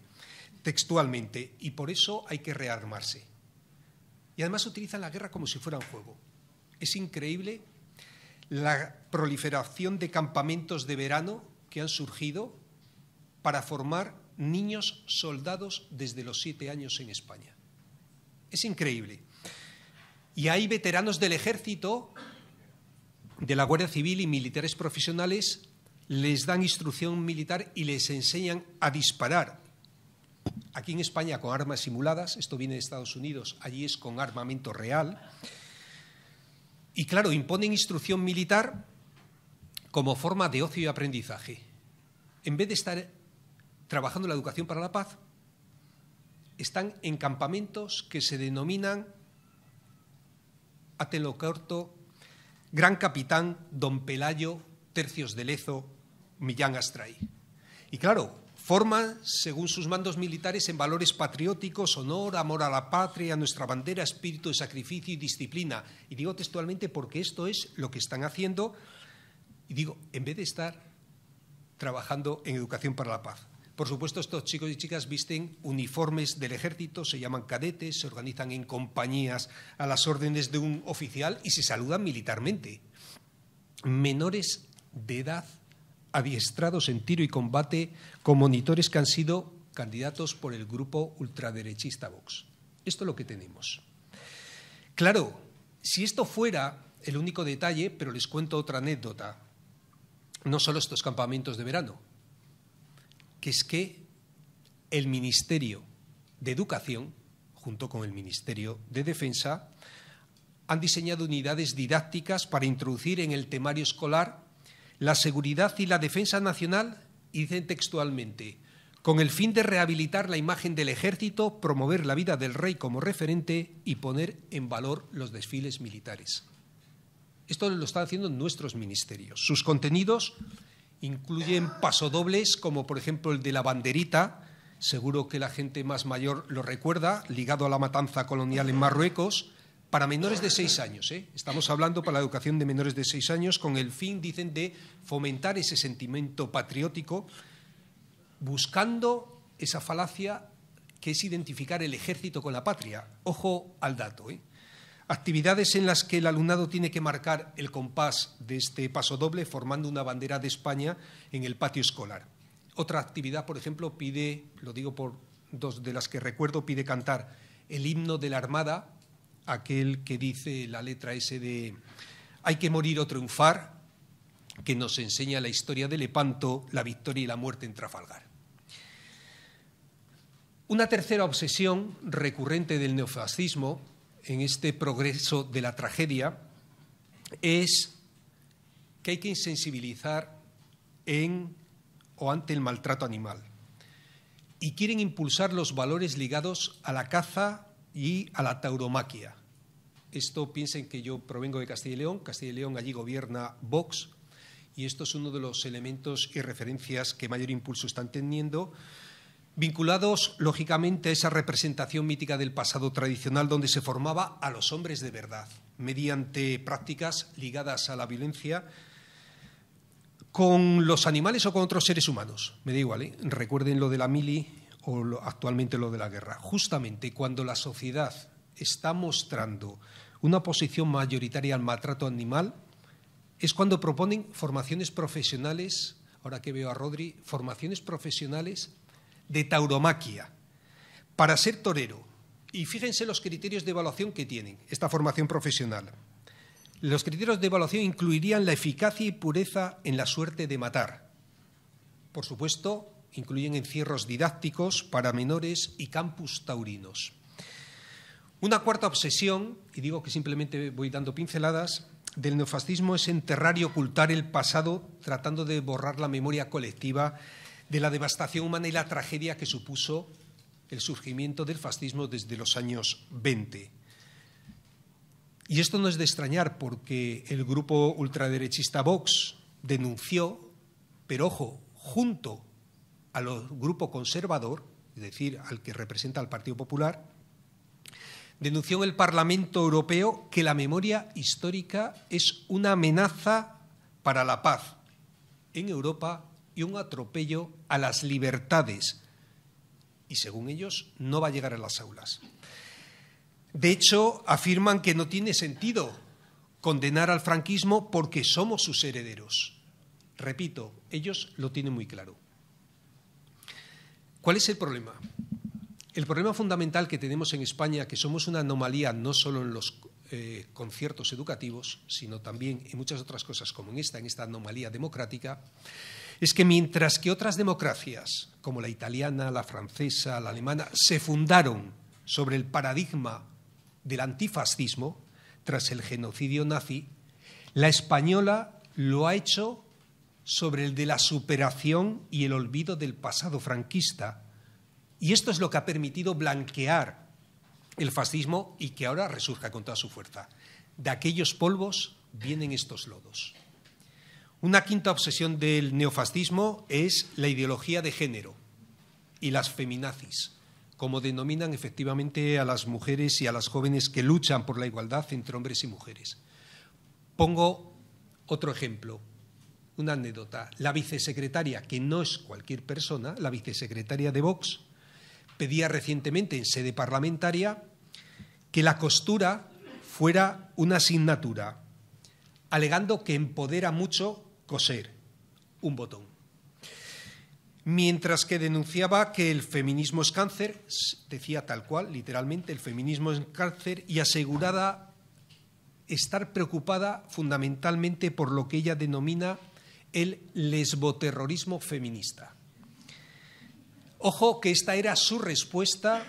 textualmente, y por eso hay que rearmarse. Y además utilizan la guerra como si fuera un juego. Es increíble la proliferación de campamentos de verano que han surgido para formar niños soldados desde los siete años en España. Es increíble. Y hay veteranos del ejército, de la Guardia Civil y militares profesionales, les dan instrucción militar y les enseñan a disparar Aquí en España con armas simuladas, esto viene de Estados Unidos, allí es con armamento real. Y claro, imponen instrucción militar como forma de ocio y aprendizaje. En vez de estar trabajando en la educación para la paz, están en campamentos que se denominan, lo corto, Gran Capitán Don Pelayo, Tercios de Lezo, Millán Astray. Y claro, Forman, según sus mandos militares, en valores patrióticos, honor, amor a la patria, nuestra bandera, espíritu de sacrificio y disciplina. Y digo textualmente porque esto es lo que están haciendo, y digo, en vez de estar trabajando en educación para la paz. Por supuesto, estos chicos y chicas visten uniformes del ejército, se llaman cadetes, se organizan en compañías a las órdenes de un oficial y se saludan militarmente. Menores de edad adiestrados en tiro y combate con monitores que han sido candidatos por el grupo ultraderechista Vox. Esto es lo que tenemos. Claro, si esto fuera el único detalle, pero les cuento otra anécdota, no solo estos campamentos de verano, que es que el Ministerio de Educación, junto con el Ministerio de Defensa, han diseñado unidades didácticas para introducir en el temario escolar la seguridad y la defensa nacional, dicen textualmente, con el fin de rehabilitar la imagen del ejército, promover la vida del rey como referente y poner en valor los desfiles militares. Esto lo están haciendo nuestros ministerios. Sus contenidos incluyen pasodobles como por ejemplo el de la banderita, seguro que la gente más mayor lo recuerda, ligado a la matanza colonial en Marruecos, para menores de seis años. ¿eh? Estamos hablando para la educación de menores de seis años con el fin, dicen, de fomentar ese sentimiento patriótico buscando esa falacia que es identificar el ejército con la patria. Ojo al dato. ¿eh? Actividades en las que el alumnado tiene que marcar el compás de este paso doble formando una bandera de España en el patio escolar. Otra actividad, por ejemplo, pide, lo digo por dos de las que recuerdo, pide cantar el himno de la Armada aquel que dice la letra S de Hay que morir o triunfar, que nos enseña la historia de Lepanto, la victoria y la muerte en Trafalgar. Una tercera obsesión recurrente del neofascismo en este progreso de la tragedia es que hay que insensibilizar en o ante el maltrato animal y quieren impulsar los valores ligados a la caza, y a la tauromaquia. Esto piensen que yo provengo de Castilla y León, Castilla y León allí gobierna Vox y esto es uno de los elementos y referencias que mayor impulso están teniendo, vinculados lógicamente a esa representación mítica del pasado tradicional donde se formaba a los hombres de verdad mediante prácticas ligadas a la violencia con los animales o con otros seres humanos. Me da igual, ¿eh? recuerden lo de la mili o actualmente lo de la guerra. Justamente cuando la sociedad está mostrando una posición mayoritaria al maltrato animal, es cuando proponen formaciones profesionales, ahora que veo a Rodri, formaciones profesionales de tauromaquia para ser torero. Y fíjense los criterios de evaluación que tienen esta formación profesional. Los criterios de evaluación incluirían la eficacia y pureza en la suerte de matar. Por supuesto, incluyen encierros didácticos para menores y campus taurinos. Una cuarta obsesión, y digo que simplemente voy dando pinceladas, del neofascismo es enterrar y ocultar el pasado tratando de borrar la memoria colectiva de la devastación humana y la tragedia que supuso el surgimiento del fascismo desde los años 20. Y esto no es de extrañar porque el grupo ultraderechista Vox denunció, pero ojo, junto al grupo conservador, es decir, al que representa al Partido Popular, denunció en el Parlamento Europeo que la memoria histórica es una amenaza para la paz en Europa y un atropello a las libertades. Y según ellos, no va a llegar a las aulas. De hecho, afirman que no tiene sentido condenar al franquismo porque somos sus herederos. Repito, ellos lo tienen muy claro. ¿Cuál es el problema? El problema fundamental que tenemos en España, que somos una anomalía no solo en los eh, conciertos educativos, sino también en muchas otras cosas como en esta, en esta anomalía democrática, es que mientras que otras democracias, como la italiana, la francesa, la alemana, se fundaron sobre el paradigma del antifascismo tras el genocidio nazi, la española lo ha hecho sobre el de la superación y el olvido del pasado franquista. Y esto es lo que ha permitido blanquear el fascismo y que ahora resurja con toda su fuerza. De aquellos polvos vienen estos lodos. Una quinta obsesión del neofascismo es la ideología de género y las feminazis, como denominan efectivamente a las mujeres y a las jóvenes que luchan por la igualdad entre hombres y mujeres. Pongo otro ejemplo una anécdota. La vicesecretaria, que no es cualquier persona, la vicesecretaria de Vox, pedía recientemente en sede parlamentaria que la costura fuera una asignatura, alegando que empodera mucho coser un botón. Mientras que denunciaba que el feminismo es cáncer, decía tal cual, literalmente, el feminismo es cáncer y asegurada estar preocupada fundamentalmente por lo que ella denomina el lesboterrorismo feminista. Ojo que esta era su respuesta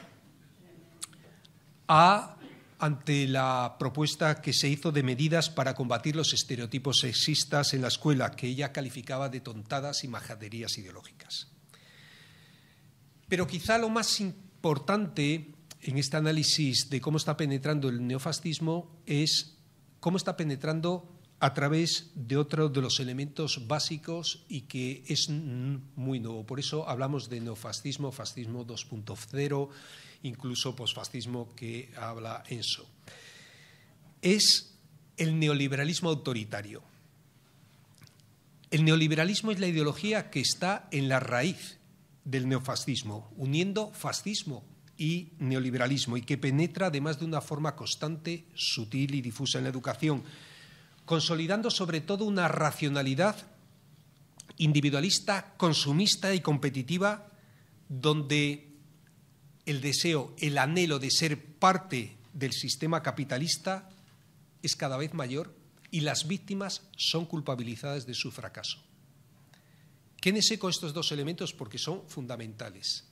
a, ante la propuesta que se hizo de medidas para combatir los estereotipos sexistas en la escuela, que ella calificaba de tontadas y majaderías ideológicas. Pero quizá lo más importante en este análisis de cómo está penetrando el neofascismo es cómo está penetrando a través de otro de los elementos básicos y que es muy nuevo. Por eso hablamos de neofascismo, fascismo 2.0, incluso posfascismo que habla Enso. Es el neoliberalismo autoritario. El neoliberalismo es la ideología que está en la raíz del neofascismo, uniendo fascismo y neoliberalismo y que penetra además de una forma constante, sutil y difusa en la educación consolidando sobre todo una racionalidad individualista, consumista y competitiva, donde el deseo, el anhelo de ser parte del sistema capitalista es cada vez mayor y las víctimas son culpabilizadas de su fracaso. Quédense con estos dos elementos porque son fundamentales.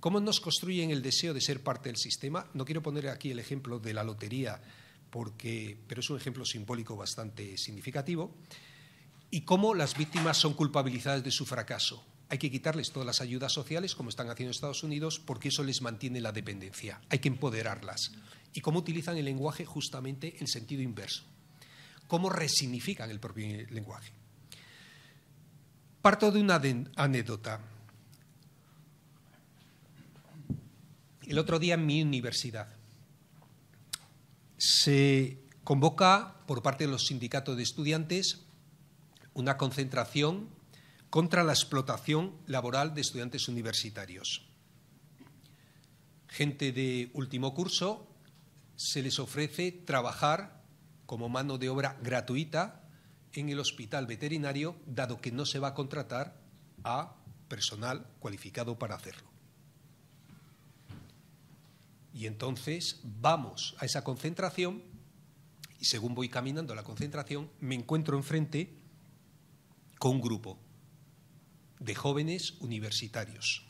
¿Cómo nos construyen el deseo de ser parte del sistema? No quiero poner aquí el ejemplo de la lotería porque, pero es un ejemplo simbólico bastante significativo, y cómo las víctimas son culpabilizadas de su fracaso. Hay que quitarles todas las ayudas sociales, como están haciendo Estados Unidos, porque eso les mantiene la dependencia. Hay que empoderarlas. Y cómo utilizan el lenguaje justamente en sentido inverso. Cómo resignifican el propio lenguaje. Parto de una anécdota. El otro día en mi universidad, se convoca por parte de los sindicatos de estudiantes una concentración contra la explotación laboral de estudiantes universitarios. Gente de último curso se les ofrece trabajar como mano de obra gratuita en el hospital veterinario, dado que no se va a contratar a personal cualificado para hacerlo. Y entonces vamos a esa concentración y según voy caminando a la concentración me encuentro enfrente con un grupo de jóvenes universitarios.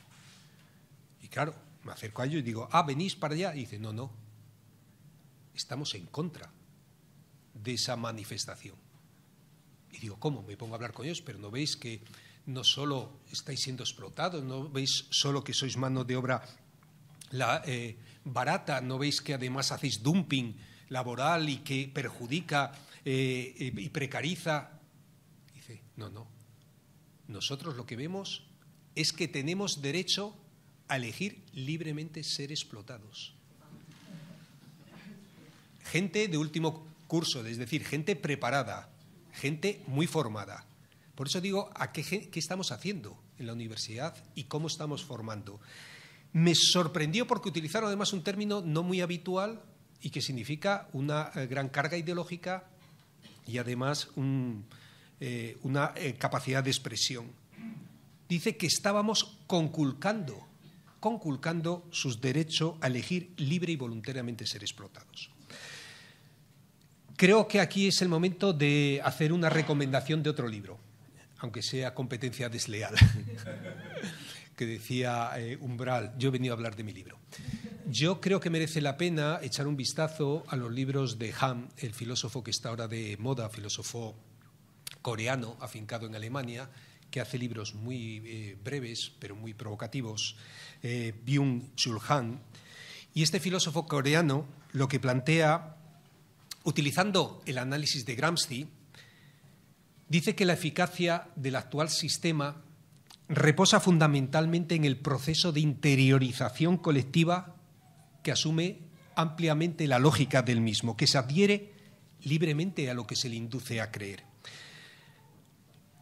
Y claro, me acerco a ellos y digo, ah, venís para allá. Y dice, no, no, estamos en contra de esa manifestación. Y digo, ¿cómo? Me pongo a hablar con ellos, pero no veis que no solo estáis siendo explotados, no veis solo que sois mano de obra la, eh, barata, no veis que además hacéis dumping laboral y que perjudica eh, y precariza. Dice, no, no. Nosotros lo que vemos es que tenemos derecho a elegir libremente ser explotados. Gente de último curso, es decir, gente preparada, gente muy formada. Por eso digo, ¿a qué, qué estamos haciendo en la universidad y cómo estamos formando? Me sorprendió porque utilizaron además un término no muy habitual y que significa una eh, gran carga ideológica y además eh, una eh, capacidad de expresión. Dice que estábamos conculcando, conculcando sus derechos a elegir libre y voluntariamente ser explotados. Creo que aquí es el momento de hacer una recomendación de otro libro, aunque sea competencia desleal. [laughs] decía eh, Umbral, yo he venido a hablar de mi libro. Yo creo que merece la pena echar un vistazo a los libros de Ham, el filósofo que está ahora de moda, filósofo coreano afincado en Alemania, que hace libros muy eh, breves pero muy provocativos, eh, Byung-Chul Han. Y este filósofo coreano lo que plantea, utilizando el análisis de Gramsci, dice que la eficacia del actual sistema reposa fundamentalmente en el proceso de interiorización colectiva que asume ampliamente la lógica del mismo, que se adhiere libremente a lo que se le induce a creer.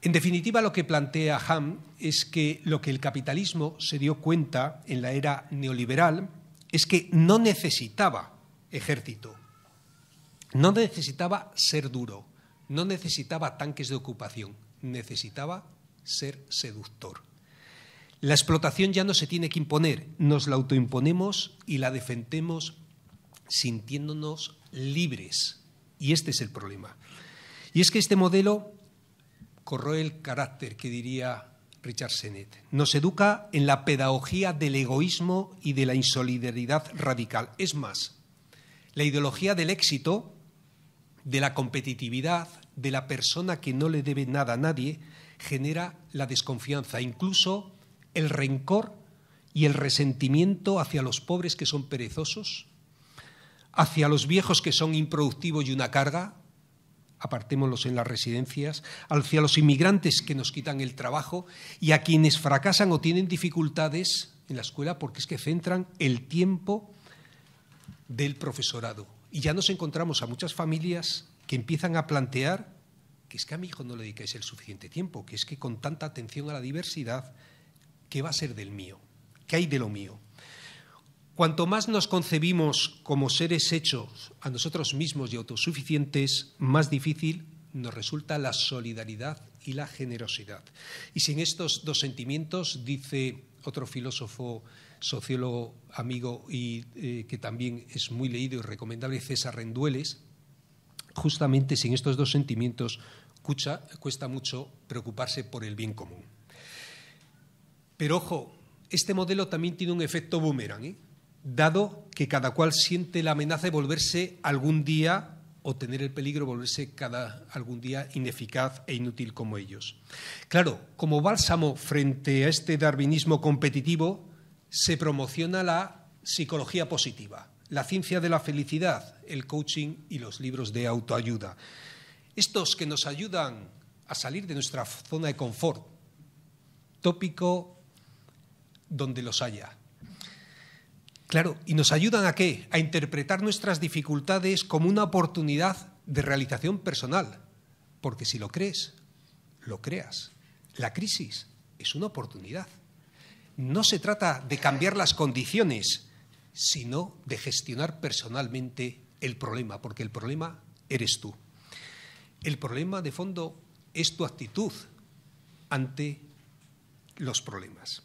En definitiva, lo que plantea Ham es que lo que el capitalismo se dio cuenta en la era neoliberal es que no necesitaba ejército, no necesitaba ser duro, no necesitaba tanques de ocupación, necesitaba ser seductor. La explotación ya no se tiene que imponer, nos la autoimponemos y la defendemos sintiéndonos libres. Y este es el problema. Y es que este modelo corroe el carácter que diría Richard Sennett. Nos educa en la pedagogía del egoísmo y de la insolidaridad radical. Es más, la ideología del éxito, de la competitividad, de la persona que no le debe nada a nadie, genera la desconfianza, incluso el rencor y el resentimiento hacia los pobres que son perezosos, hacia los viejos que son improductivos y una carga, apartémoslos en las residencias, hacia los inmigrantes que nos quitan el trabajo y a quienes fracasan o tienen dificultades en la escuela porque es que centran el tiempo del profesorado. Y ya nos encontramos a muchas familias que empiezan a plantear que es que a mi hijo no le dedicáis el suficiente tiempo, que es que con tanta atención a la diversidad, ¿qué va a ser del mío? ¿Qué hay de lo mío? Cuanto más nos concebimos como seres hechos a nosotros mismos y autosuficientes, más difícil nos resulta la solidaridad y la generosidad. Y sin estos dos sentimientos, dice otro filósofo, sociólogo, amigo y eh, que también es muy leído y recomendable, César Rendueles, justamente sin estos dos sentimientos cucha, cuesta mucho preocuparse por el bien común. Pero ojo, este modelo también tiene un efecto boomerang, ¿eh? dado que cada cual siente la amenaza de volverse algún día o tener el peligro de volverse cada algún día ineficaz e inútil como ellos. Claro, como bálsamo frente a este darwinismo competitivo, se promociona la psicología positiva, la ciencia de la felicidad, el coaching y los libros de autoayuda estos que nos ayudan a salir de nuestra zona de confort, tópico donde los haya. Claro, ¿y nos ayudan a qué? A interpretar nuestras dificultades como una oportunidad de realización personal, porque si lo crees, lo creas. La crisis es una oportunidad. No se trata de cambiar las condiciones, sino de gestionar personalmente el problema, porque el problema eres tú. El problema de fondo es tu actitud ante los problemas.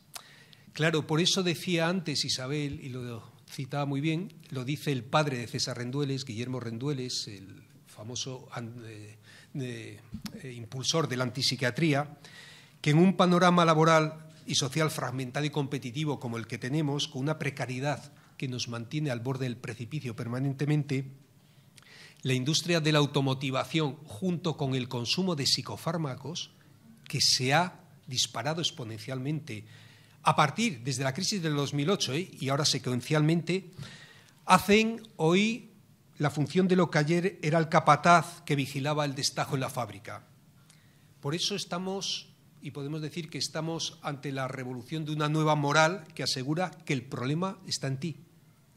Claro, por eso decía antes Isabel, y lo citaba muy bien, lo dice el padre de César Rendueles, Guillermo Rendueles, el famoso eh, eh, impulsor de la antipsiquiatría, que en un panorama laboral y social fragmentado y competitivo como el que tenemos, con una precariedad que nos mantiene al borde del precipicio permanentemente, la industria de la automotivación junto con el consumo de psicofármacos que se ha disparado exponencialmente a partir desde la crisis del 2008 ¿eh? y ahora secuencialmente hacen hoy la función de lo que ayer era el capataz que vigilaba el destajo en la fábrica. Por eso estamos y podemos decir que estamos ante la revolución de una nueva moral que asegura que el problema está en ti,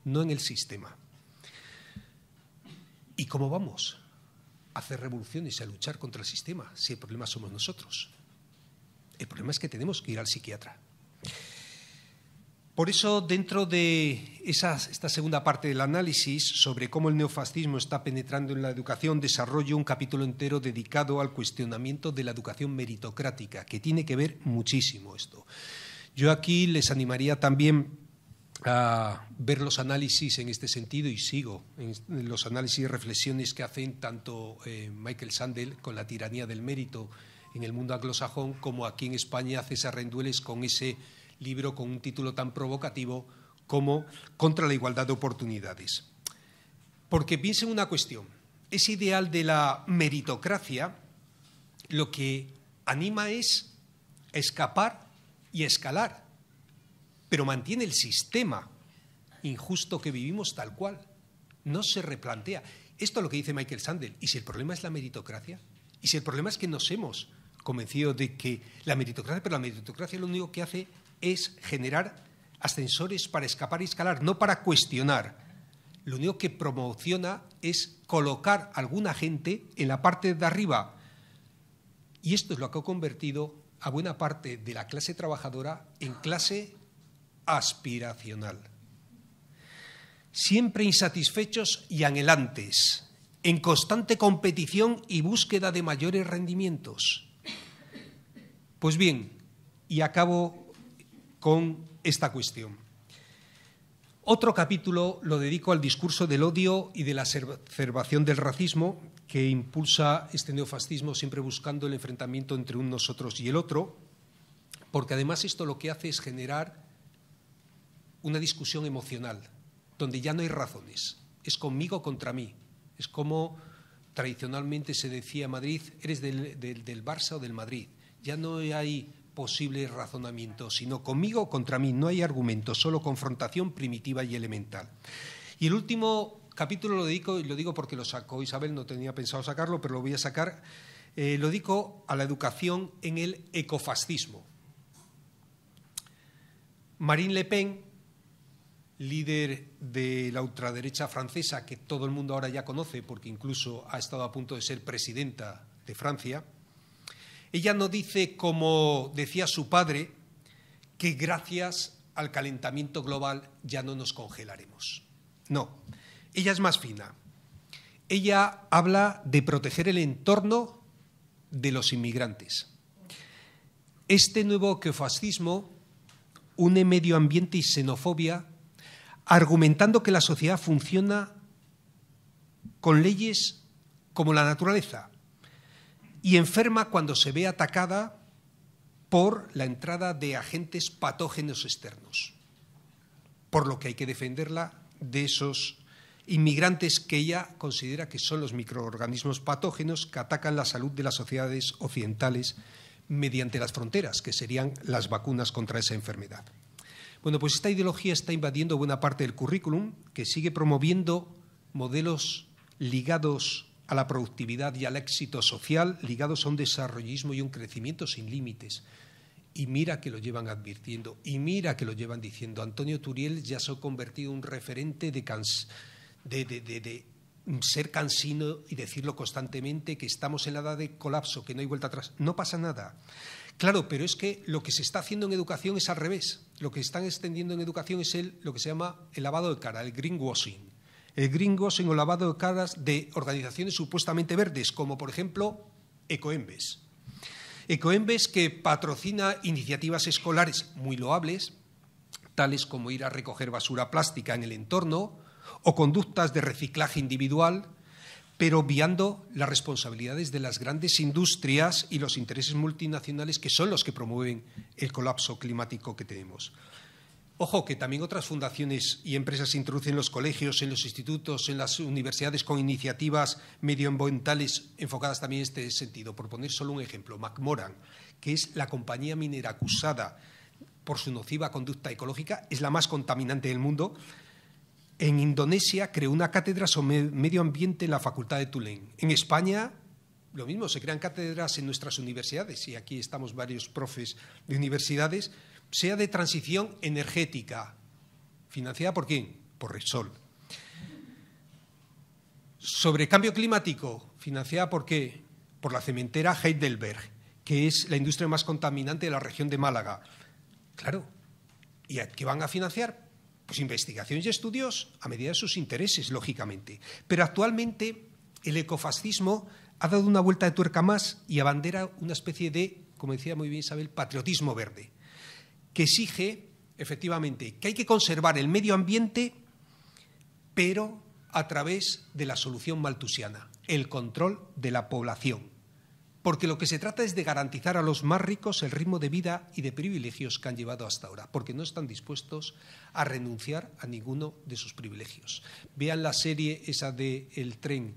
no en el sistema. ¿Y cómo vamos? A hacer revoluciones, a luchar contra el sistema, si el problema somos nosotros. El problema es que tenemos que ir al psiquiatra. Por eso, dentro de esta segunda parte del análisis sobre cómo el neofascismo está penetrando en la educación, desarrollo un capítulo entero dedicado al cuestionamiento de la educación meritocrática, que tiene que ver muchísimo esto. Yo aquí les animaría también a ver los análisis en este sentido y sigo en los análisis y reflexiones que hacen tanto eh, Michael Sandel con la tiranía del mérito en el mundo anglosajón como aquí en España César Rendueles con ese libro con un título tan provocativo como Contra la igualdad de oportunidades. Porque piensen una cuestión, ese ideal de la meritocracia lo que anima es escapar y escalar pero mantiene el sistema injusto que vivimos tal cual. No se replantea. Esto es lo que dice Michael Sandel. ¿Y si el problema es la meritocracia? ¿Y si el problema es que nos hemos convencido de que la meritocracia, pero la meritocracia lo único que hace es generar ascensores para escapar y escalar, no para cuestionar. Lo único que promociona es colocar a alguna gente en la parte de arriba. Y esto es lo que ha convertido a buena parte de la clase trabajadora en clase aspiracional. Siempre insatisfechos y anhelantes, en constante competición y búsqueda de mayores rendimientos. Pues bien, y acabo con esta cuestión. Otro capítulo lo dedico al discurso del odio y de la exacerbación del racismo que impulsa este neofascismo siempre buscando el enfrentamiento entre un nosotros y el otro, porque además esto lo que hace es generar una discusión emocional, donde ya no hay razones, es conmigo contra mí, es como tradicionalmente se decía en Madrid, eres del, del, Barça o del Madrid, ya no hay posible razonamiento, sino conmigo contra mí, no hay argumento, solo confrontación primitiva y elemental. Y el último capítulo lo dedico, y lo digo porque lo sacó Isabel, no tenía pensado sacarlo, pero lo voy a sacar, eh, lo dedico a la educación en el ecofascismo. Marine Le Pen líder de la ultraderecha francesa, que todo el mundo ahora ya conoce, porque incluso ha estado a punto de ser presidenta de Francia, ella no dice, como decía su padre, que gracias al calentamiento global ya no nos congelaremos. No, ella es más fina. Ella habla de proteger el entorno de los inmigrantes. Este nuevo queofascismo une medio ambiente y xenofobia argumentando que la sociedad funciona con leyes como la naturaleza y enferma cuando se ve atacada por la entrada de agentes patógenos externos, por lo que hay que defenderla de esos inmigrantes que ella considera que son los microorganismos patógenos que atacan la salud de las sociedades occidentales mediante las fronteras, que serían las vacunas contra esa enfermedad. Bueno, pues esta ideología está invadiendo buena parte del currículum, que sigue promoviendo modelos ligados a la productividad y al éxito social, ligados a un desarrollismo y un crecimiento sin límites. Y mira que lo llevan advirtiendo, y mira que lo llevan diciendo. Antonio Turiel ya se ha convertido en un referente de, cans de, ser cansino y decirlo constantemente, que estamos en la edad de colapso, que no hay vuelta atrás. No pasa nada. Claro, pero es que lo que se está haciendo en educación es al revés. Lo que están extendiendo en educación es lo que se llama el lavado de cara, el greenwashing. El greenwashing o lavado de caras de organizaciones supuestamente verdes, como por ejemplo Ecoembes. Ecoembes que patrocina iniciativas escolares muy loables, tales como ir a recoger basura plástica en el entorno o conductas de reciclaje individual pero obviando las responsabilidades de las grandes industrias y los intereses multinacionales que son los que promueven el colapso climático que tenemos. Ojo, que también otras fundaciones y empresas se introducen en los colegios, en los institutos, en las universidades con iniciativas medioambientales enfocadas también en este sentido. Por poner solo un ejemplo, McMoran, que es la compañía minera acusada por su nociva conducta ecológica, es la más contaminante del mundo, en Indonesia creó una cátedra sobre medio ambiente en la Facultad de Tulen. En España, lo mismo, se crean cátedras en nuestras universidades, y aquí estamos varios profes de universidades, sea de transición energética. ¿Financiada por quién? Por ReSol. Sobre cambio climático, financiada por qué? Por la cementera Heidelberg, que es la industria más contaminante de la región de Málaga. Claro. ¿Y a qué van a financiar? Pues investigación y estudios a medida de sus intereses, lógicamente. Pero actualmente el ecofascismo ha dado una vuelta de tuerca más y abandera una especie de, como decía muy bien Isabel, patriotismo verde, que exige, efectivamente, que hay que conservar el medio ambiente, pero a través de la solución maltusiana, el control de la población porque lo que se trata es de garantizar a los más ricos el ritmo de vida y de privilegios que han llevado hasta ahora, porque no están dispuestos a renunciar a ninguno de sus privilegios. Vean la serie esa de El tren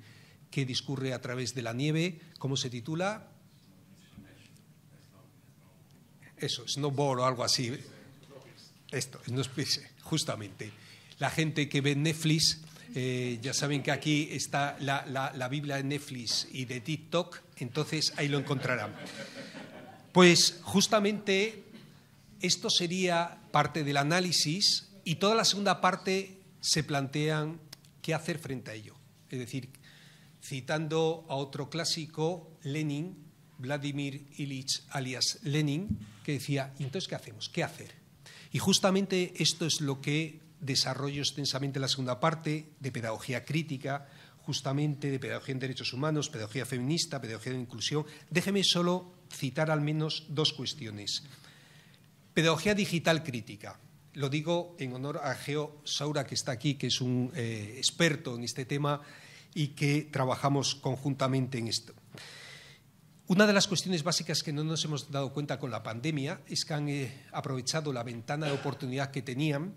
que discurre a través de la nieve, ¿cómo se titula? Eso, snowboard o algo así. Esto, no justamente. La gente que ve Netflix, eh, ya saben que aquí está la, la Biblia de Netflix y de TikTok, entonces ahí lo encontrarán. Pues justamente esto sería parte del análisis y toda la segunda parte se plantean qué hacer frente a ello. Es decir, citando a otro clásico, Lenin, Vladimir Ilich alias Lenin, que decía, entonces qué hacemos? ¿Qué hacer? Y justamente esto es lo que desarrollo extensamente la segunda parte de pedagogía crítica, justamente de pedagogía en derechos humanos, pedagogía feminista, pedagogía de inclusión. Déjeme solo citar al menos dos cuestiones. Pedagogía digital crítica. Lo digo en honor a Geo Saura, que está aquí, que es un eh, experto en este tema y que trabajamos conjuntamente en esto. Una de las cuestiones básicas que no nos hemos dado cuenta con la pandemia es que han eh, aprovechado la ventana de oportunidad que tenían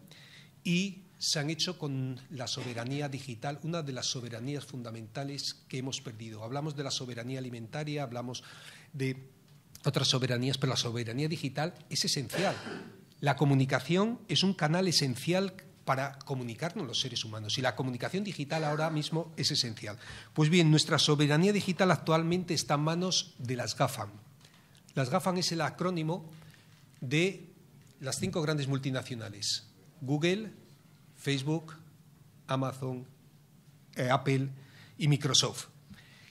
y se han hecho con la soberanía digital, una de las soberanías fundamentales que hemos perdido. Hablamos de la soberanía alimentaria, hablamos de otras soberanías, pero la soberanía digital es esencial. La comunicación es un canal esencial para comunicarnos los seres humanos y la comunicación digital ahora mismo es esencial. Pues bien, nuestra soberanía digital actualmente está en manos de las GAFAM. Las GAFAM es el acrónimo de las cinco grandes multinacionales, Google, Facebook, Amazon, eh, Apple y Microsoft.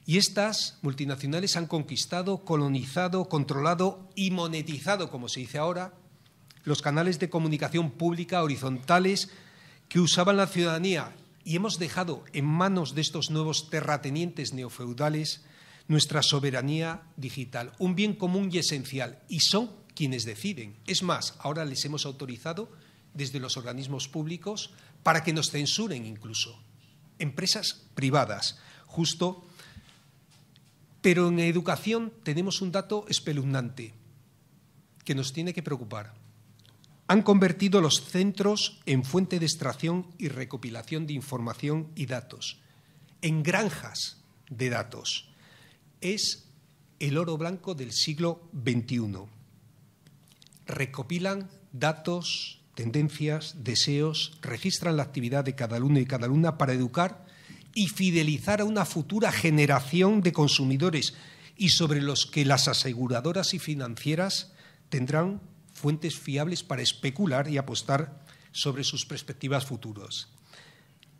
Y estas multinacionales han conquistado, colonizado, controlado y monetizado, como se dice ahora, los canales de comunicación pública horizontales que usaban la ciudadanía y hemos dejado en manos de estos nuevos terratenientes neofeudales nuestra soberanía digital, un bien común y esencial, y son quienes deciden. Es más, ahora les hemos autorizado desde los organismos públicos para que nos censuren incluso. Empresas privadas, justo. Pero en educación tenemos un dato espeluznante que nos tiene que preocupar. Han convertido los centros en fuente de extracción y recopilación de información y datos, en granjas de datos. Es el oro blanco del siglo XXI. Recopilan datos, tendencias, deseos, registran la actividad de cada alumno y cada alumna para educar y fidelizar a una futura generación de consumidores y sobre los que las aseguradoras y financieras tendrán fuentes fiables para especular y apostar sobre sus perspectivas futuras.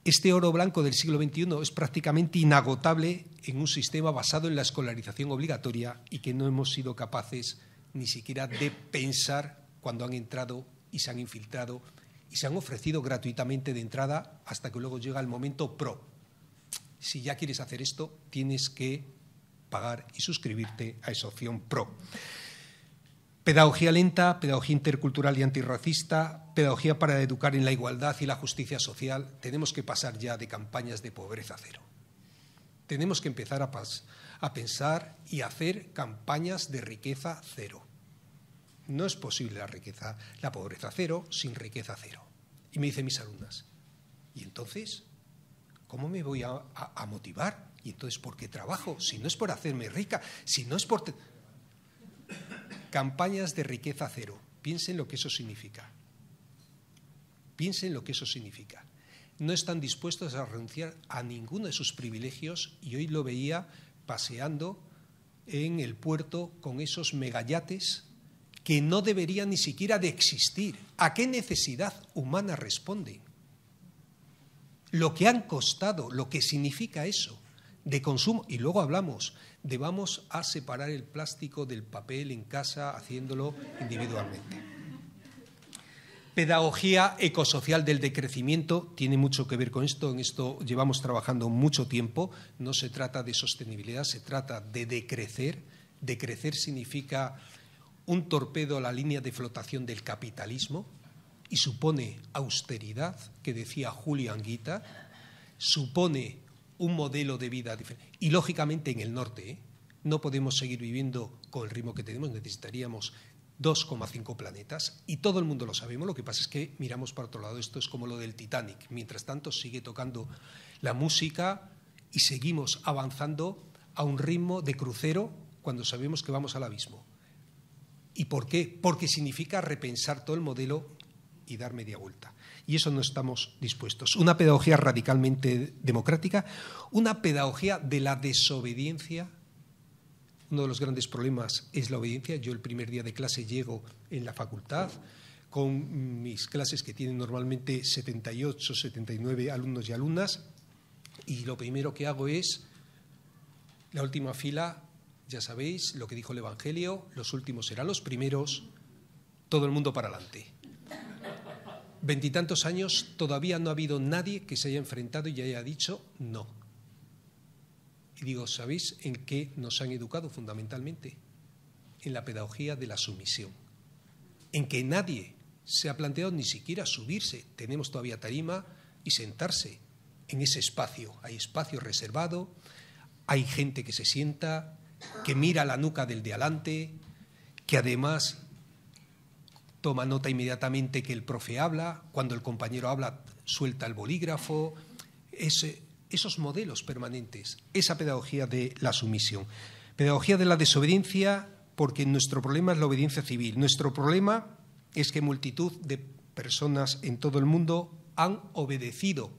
Este oro blanco del siglo XXI es prácticamente inagotable en un sistema basado en la escolarización obligatoria y que no hemos sido capaces ni siquiera de pensar cuando han entrado y se han infiltrado y se han ofrecido gratuitamente de entrada hasta que luego llega el momento pro. Si ya quieres hacer esto, tienes que pagar y suscribirte a esa opción pro. Pedagogía lenta, pedagogía intercultural y antirracista, pedagogía para educar en la igualdad y la justicia social. Tenemos que pasar ya de campañas de pobreza cero. Tenemos que empezar a, a pensar y hacer campañas de riqueza cero. No es posible la riqueza, la pobreza cero sin riqueza cero. Y me dicen mis alumnas, ¿y entonces cómo me voy a, motivar? ¿Y entonces por qué trabajo? Si no es por hacerme rica, si no es por... Campañas de riqueza cero. Piensen lo que eso significa. Piensen lo que eso significa. No están dispuestos a renunciar a ninguno de sus privilegios y hoy lo veía paseando en el puerto con esos megayates que no debería ni siquiera de existir. ¿A qué necesidad humana responden? Lo que han costado, lo que significa eso de consumo. Y luego hablamos de vamos a separar el plástico del papel en casa haciéndolo individualmente. Pedagogía ecosocial del decrecimiento tiene mucho que ver con esto. En esto llevamos trabajando mucho tiempo. No se trata de sostenibilidad, se trata de decrecer. Decrecer significa un torpedo a la línea de flotación del capitalismo y supone austeridad, que decía Julio Anguita, supone un modelo de vida diferente. Y lógicamente en el norte ¿eh? no podemos seguir viviendo con el ritmo que tenemos, necesitaríamos 2,5 planetas y todo el mundo lo sabemos, lo que pasa es que miramos para otro lado, esto es como lo del Titanic, mientras tanto sigue tocando la música y seguimos avanzando a un ritmo de crucero cuando sabemos que vamos al abismo. ¿Y por qué? Porque significa repensar todo el modelo y dar media vuelta. Y eso no estamos dispuestos. Una pedagogía radicalmente democrática, una pedagogía de la desobediencia. Uno de los grandes problemas es la obediencia. Yo el primer día de clase llego en la facultad con mis clases que tienen normalmente 78, 79 alumnos y alumnas y lo primero que hago es la última fila ya sabéis lo que dijo el Evangelio, los últimos serán los primeros, todo el mundo para adelante. Veintitantos años todavía no ha habido nadie que se haya enfrentado y haya dicho no. Y digo, ¿sabéis en qué nos han educado fundamentalmente? En la pedagogía de la sumisión. En que nadie se ha planteado ni siquiera subirse. Tenemos todavía tarima y sentarse en ese espacio. Hay espacio reservado, hay gente que se sienta, que mira la nuca del de adelante, que además toma nota inmediatamente que el profe habla, cuando el compañero habla suelta el bolígrafo, eh, esos modelos permanentes, esa pedagogía de la sumisión. Pedagogía de la desobediencia, porque nuestro problema es la obediencia civil. Nuestro problema es que multitud de personas en todo el mundo han obedecido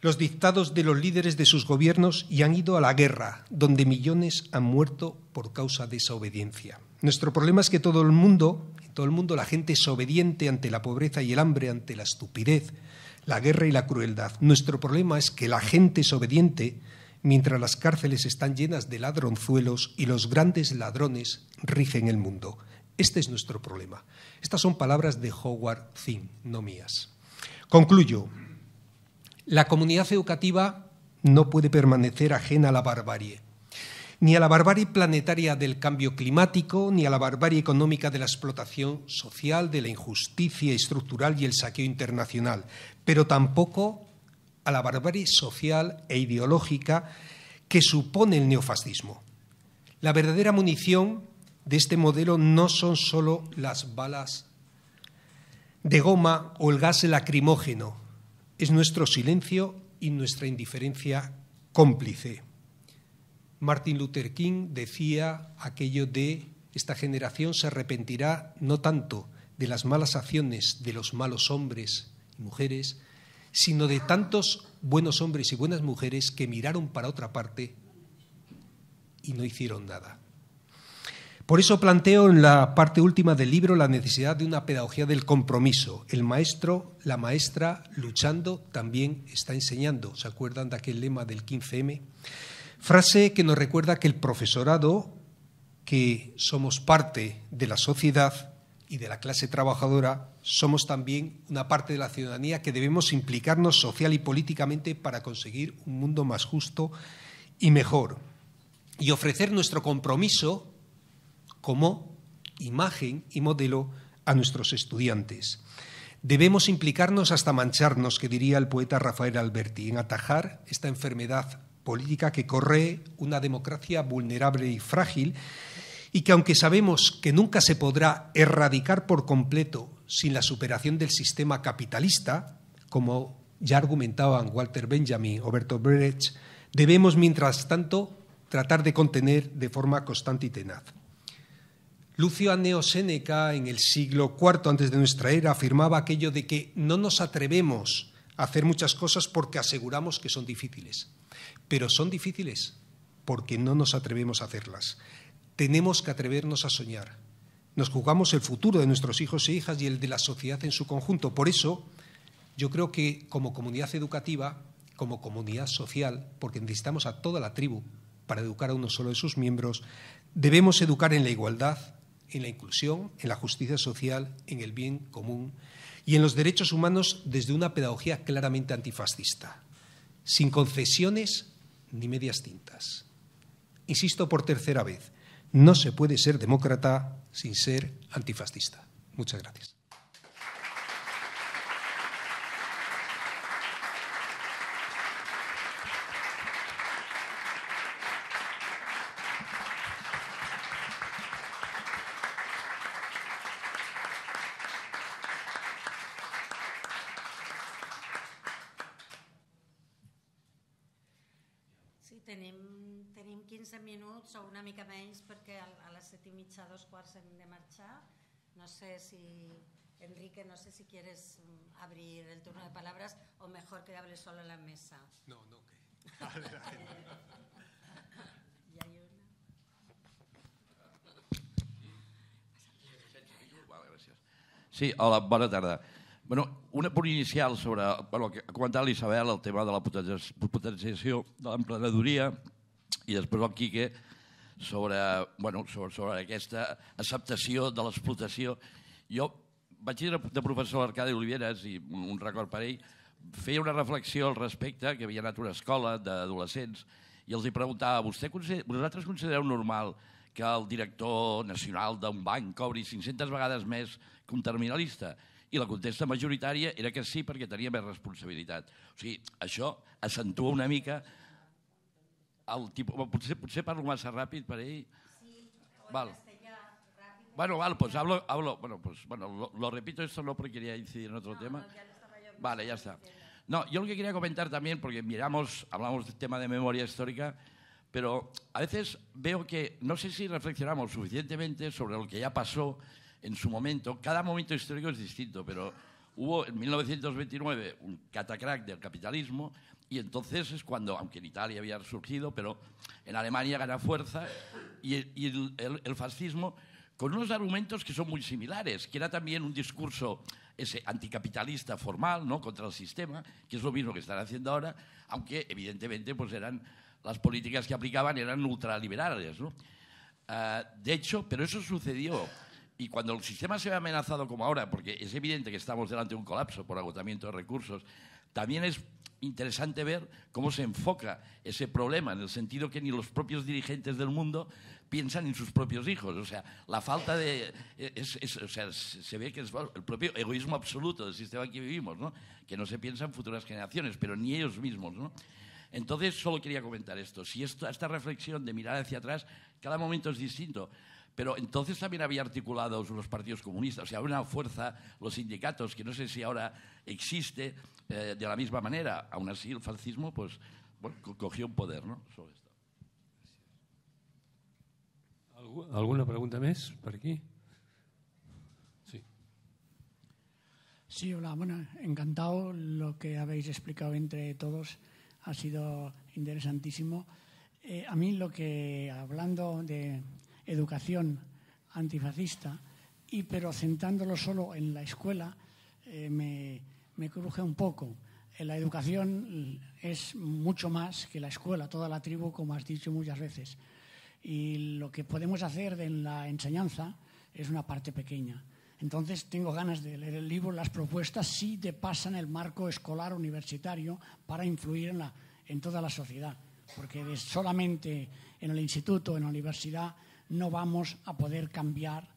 los dictados de los líderes de sus gobiernos y han ido a la guerra, donde millones han muerto por causa de esa obediencia. Nuestro problema es que todo el mundo, todo el mundo, la gente es obediente ante la pobreza y el hambre, ante la estupidez, la guerra y la crueldad. Nuestro problema es que la gente es obediente mientras las cárceles están llenas de ladronzuelos y los grandes ladrones rigen el mundo. Este es nuestro problema. Estas son palabras de Howard Zinn, no mías. Concluyo. La comunidad educativa no puede permanecer ajena a la barbarie, ni a la barbarie planetaria del cambio climático, ni a la barbarie económica de la explotación social, de la injusticia estructural y el saqueo internacional, pero tampoco a la barbarie social e ideológica que supone el neofascismo. La verdadera munición de este modelo no son solo las balas de goma o el gas lacrimógeno, es nuestro silencio y nuestra indiferencia cómplice. Martin Luther King decía aquello de esta generación se arrepentirá no tanto de las malas acciones de los malos hombres y mujeres, sino de tantos buenos hombres y buenas mujeres que miraron para otra parte y no hicieron nada. Por eso planteo en la parte última del libro la necesidad de una pedagogía del compromiso. El maestro, la maestra, luchando, también está enseñando. ¿Se acuerdan de aquel lema del 15M? Frase que nos recuerda que el profesorado, que somos parte de la sociedad y de la clase trabajadora, somos también una parte de la ciudadanía que debemos implicarnos social y políticamente para conseguir un mundo más justo y mejor. Y ofrecer nuestro compromiso como imagen y modelo a nuestros estudiantes. Debemos implicarnos hasta mancharnos, que diría el poeta Rafael Alberti, en atajar esta enfermedad política que corre una democracia vulnerable y frágil y que aunque sabemos que nunca se podrá erradicar por completo sin la superación del sistema capitalista, como ya argumentaban Walter Benjamin o Bertolt Brecht, debemos mientras tanto tratar de contener de forma constante y tenaz. Lucio Aneo Séneca, en el siglo IV antes de nuestra era, afirmaba aquello de que no nos atrevemos a hacer muchas cosas porque aseguramos que son difíciles. Pero son difíciles porque no nos atrevemos a hacerlas. Tenemos que atrevernos a soñar. Nos jugamos el futuro de nuestros hijos e hijas y el de la sociedad en su conjunto. Por eso, yo creo que como comunidad educativa, como comunidad social, porque necesitamos a toda la tribu para educar a uno solo de sus miembros, debemos educar en la igualdad, en la inclusión, en la justicia social, en el bien común y en los derechos humanos desde una pedagogía claramente antifascista, sin concesiones ni medias tintas. Insisto por tercera vez, no se puede ser demócrata sin ser antifascista. Muchas gracias. sé si quieres mm, abrir el turno de palabras o mejor que hable solo en la mesa. No, no, que. [laughs] Vale, [laughs] ¿Y hay una? Vale, gràcies. Sí, hola, bona tarda. Bueno, una punt inicial sobre bueno, que ha comentat l'Isabel, el tema de la potenciació de l'emprenedoria i després el Quique sobre, bueno, sobre, sobre aquesta acceptació de l'explotació. Jo vaig dir de professor Arcadi Oliveres i un record per ell, feia una reflexió al respecte, que havia anat a una escola d'adolescents, i els hi preguntava, Vostè, vosaltres considereu normal que el director nacional d'un banc cobri 500 vegades més que un terminalista? I la contesta majoritària era que sí, perquè tenia més responsabilitat. O sigui, això accentua una mica el tipus... Potser, potser parlo massa ràpid per ell. Sí, Val. Bueno, vale, pues hablo, hablo bueno, pues bueno, lo, repito esto no porque quería incidir en otro tema. vale, ya está. No, yo lo que quería comentar también, porque miramos, hablamos del tema de memoria histórica, pero a veces veo que no sé si reflexionamos suficientemente sobre lo que ya pasó en su momento. Cada momento histórico es distinto, pero hubo en 1929 un catacrack del capitalismo y entonces es cuando, aunque en Italia había surgido, pero en Alemania gana fuerza y, el fascismo con unos argumentos que son muy similares, que era también un discurso ese anticapitalista formal, ¿no? contra el sistema, que es lo mismo que están haciendo ahora, aunque evidentemente pues eran las políticas que aplicaban eran ultraliberales, ah, de hecho, pero eso sucedió y cuando el sistema se ve amenazado como ahora, porque es evidente que estamos delante de un colapso por agotamiento de recursos, también es interesante ver cómo se enfoca ese problema, en el sentido que ni los propios dirigentes del mundo piensan en sus propios hijos. O sea, la falta de... o sea, se ve que es el propio egoísmo absoluto del sistema en que vivimos, ¿no? que no se piensa en futuras generaciones, pero ni ellos mismos. ¿no? Entonces, solo quería comentar esto. Si esto, esta reflexión de mirar hacia atrás, cada momento es distinto. Pero entonces también había articulados los partidos comunistas, o sea, una fuerza, los sindicatos, que no sé si ahora existe eh, de la misma manera. Aún así, el fascismo, pues, cogió un poder, ¿no? ¿Alguna pregunta más por aquí? Sí. Sí, hola, bueno, encantado. Lo que habéis explicado entre todos ha sido interesantísimo. Eh, a mí lo que, hablando de educación antifascista, y pero centrándolo solo en la escuela, eh, me, me cruje un poco. Eh, la educación es mucho más que la escuela, toda la tribu, como has dicho muchas veces y lo que podemos hacer en la enseñanza es una parte pequeña. Entonces tengo ganas de leer el libro, las propuestas sí te pasan el marco escolar universitario para influir en, la, en toda la sociedad, porque solamente en el instituto, en la universidad, no vamos a poder cambiar